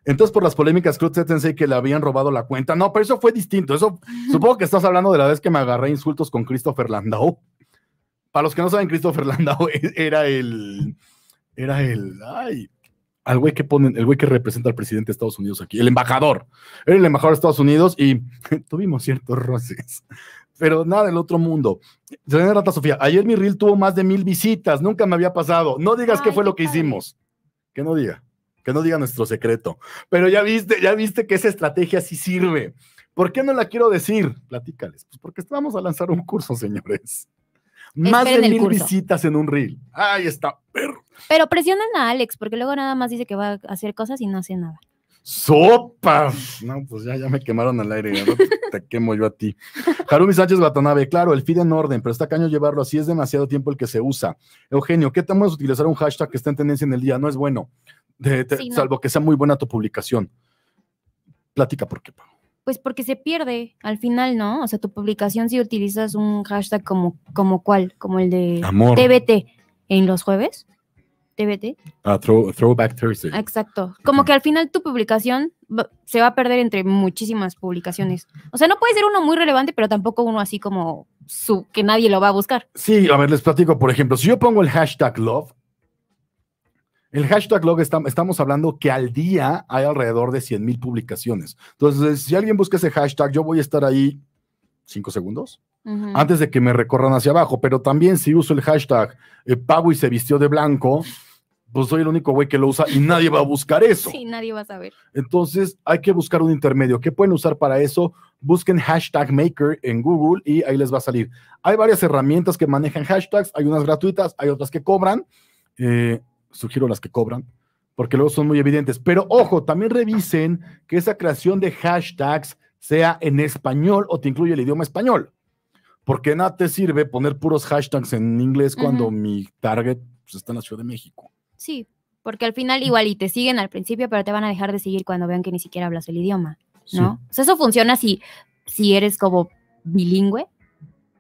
B: Entonces, por las polémicas, Cruz que le habían robado la cuenta. No, pero eso fue distinto. Eso supongo que estás hablando de la vez que me agarré insultos con Christopher Landau. Para los que no saben, Christopher Landau [laughs] e-, era el. Era el. Ay. Al güey que ponen, el güey que representa al presidente de Estados Unidos aquí, el embajador. Era el embajador de Estados Unidos y [laughs] tuvimos ciertos roces pero nada del otro mundo. Señora Rata Sofía, ayer mi reel tuvo más de mil visitas, nunca me había pasado. No digas qué fue lo que hicimos. Que no diga que no diga nuestro secreto. Pero ya viste, ya viste que esa estrategia sí sirve. ¿Por qué no la quiero decir? Platícales. Pues porque vamos a lanzar un curso, señores. Más de mil visitas en un reel. Ahí está, perro.
A: Pero presionen a Alex, porque luego nada más dice que va a hacer cosas y no hace nada.
B: ¡Sopa! No, pues ya, me quemaron al aire. Te quemo yo a ti. Harumi Sánchez Batanabe. claro, el feed en orden, pero está caño llevarlo así, es demasiado tiempo el que se usa. Eugenio, ¿qué tal vamos utilizar un hashtag que está en tendencia en el día? No es bueno salvo que sea muy buena tu publicación. Plática por qué,
A: Pues porque se pierde al final, ¿no? O sea, tu publicación si utilizas un hashtag como, como cuál, como el de
B: TBT
A: en los jueves. TBT.
B: Ah, Throwback Thursday.
A: Exacto. Como que al final tu publicación se va a perder entre muchísimas publicaciones. O sea, no puede ser uno muy relevante, pero tampoco uno así como que nadie lo va a buscar.
B: Sí, a ver, les platico, por ejemplo, si yo pongo el hashtag love, el hashtag log estamos hablando que al día hay alrededor de 100 mil publicaciones. Entonces, si alguien busca ese hashtag, yo voy a estar ahí cinco segundos antes de que me recorran hacia abajo. Pero también si uso el hashtag eh, pago y se vistió de blanco, pues soy el único güey que lo usa y nadie va a buscar eso. Sí,
A: nadie va a saber.
B: Entonces hay que buscar un intermedio. ¿Qué pueden usar para eso? Busquen hashtag maker en Google y ahí les va a salir. Hay varias herramientas que manejan hashtags, hay unas gratuitas, hay otras que cobran. Eh, sugiero las que cobran, porque luego son muy evidentes. Pero ojo, también revisen que esa creación de hashtags sea en español o te incluye el idioma español. Porque nada te sirve poner puros hashtags en inglés cuando mi target pues, está en la Ciudad de México.
A: Sí, porque al final igual y te siguen al principio, pero te van a dejar de seguir cuando vean que ni siquiera hablas el idioma, ¿no? O sea, eso funciona si, si eres como bilingüe,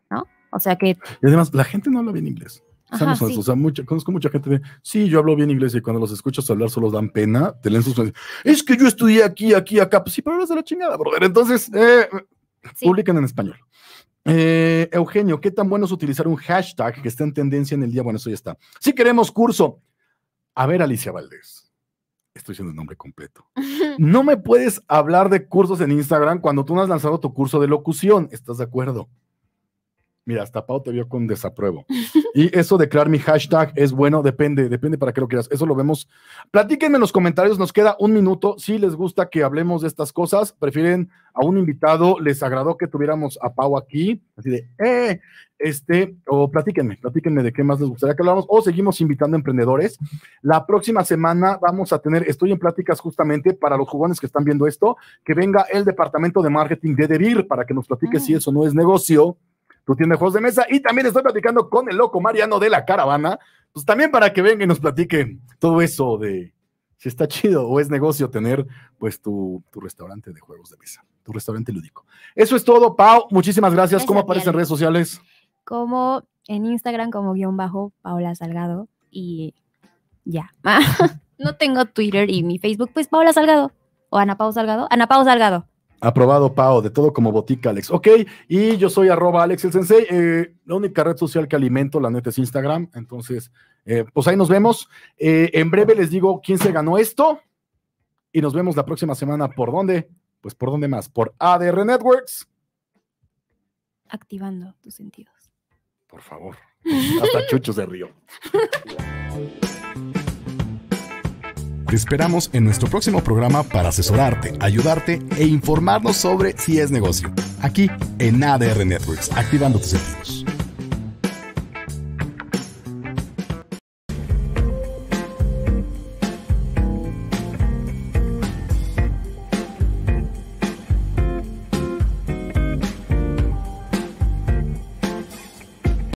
B: ¿no? O sea que... Y además, la gente no habla bien inglés conozco mucha gente de, sí, yo hablo bien inglés y cuando los escuchas hablar solo dan pena, te leen sus Es que yo estudié aquí, aquí, acá. Pues sí, pero eres de la chingada, brother. Entonces, publiquen eh, eh, publican en español. Eh, Eugenio, ¿qué tan bueno es utilizar un hashtag que está en tendencia en el día? Bueno, eso ya está. Si queremos curso, a ver, Alicia Valdés. Estoy diciendo el nombre completo. [laughs] No me puedes hablar de cursos en Instagram cuando tú no has lanzado tu curso de locución. ¿Estás de acuerdo? Mira, hasta Pau te vio con desapruebo. [laughs] Y eso de crear mi hashtag es bueno, depende, depende para qué lo quieras. Eso lo vemos. Platíquenme en los comentarios, nos queda un minuto. Si les gusta que hablemos de estas cosas, prefieren a un invitado, les agradó que tuviéramos a Pau aquí, así de, eh, este, o platíquenme, platíquenme de qué más les gustaría que hablamos. o seguimos invitando emprendedores. La próxima semana vamos a tener, estoy en pláticas justamente para los jugones que están viendo esto, que venga el departamento de marketing de DeVir para que nos platique si mm. eso no es negocio tu tienda juegos de mesa. Y también estoy platicando con el loco Mariano de la Caravana, pues también para que venga y nos platique todo eso de si está chido o es negocio tener pues tu, restaurante de juegos de mesa, tu restaurante lúdico. Eso es todo, Pau. Muchísimas gracias. ¿Cómo aparecen en redes sociales?
A: Como en Instagram como guión bajo Paola Salgado y ya. [laughs] no tengo Twitter y mi Facebook, pues Paola Salgado o Ana Pau Salgado. Ana Pau Salgado.
B: Aprobado, Pau. de todo como botica, Alex. Ok, y yo soy arroba Alex el Sensei. Eh, la única red social que alimento, la neta, es Instagram. Entonces, eh, pues ahí nos vemos. Eh, en breve les digo quién se ganó esto. Y nos vemos la próxima semana. ¿Por dónde? Pues por dónde más. Por ADR Networks.
A: Activando tus sentidos.
B: Por favor. Hasta chuchos de río. [laughs] Te esperamos en nuestro próximo programa para asesorarte, ayudarte e informarnos sobre si es negocio. Aquí en ADR Networks, activando tus sentidos.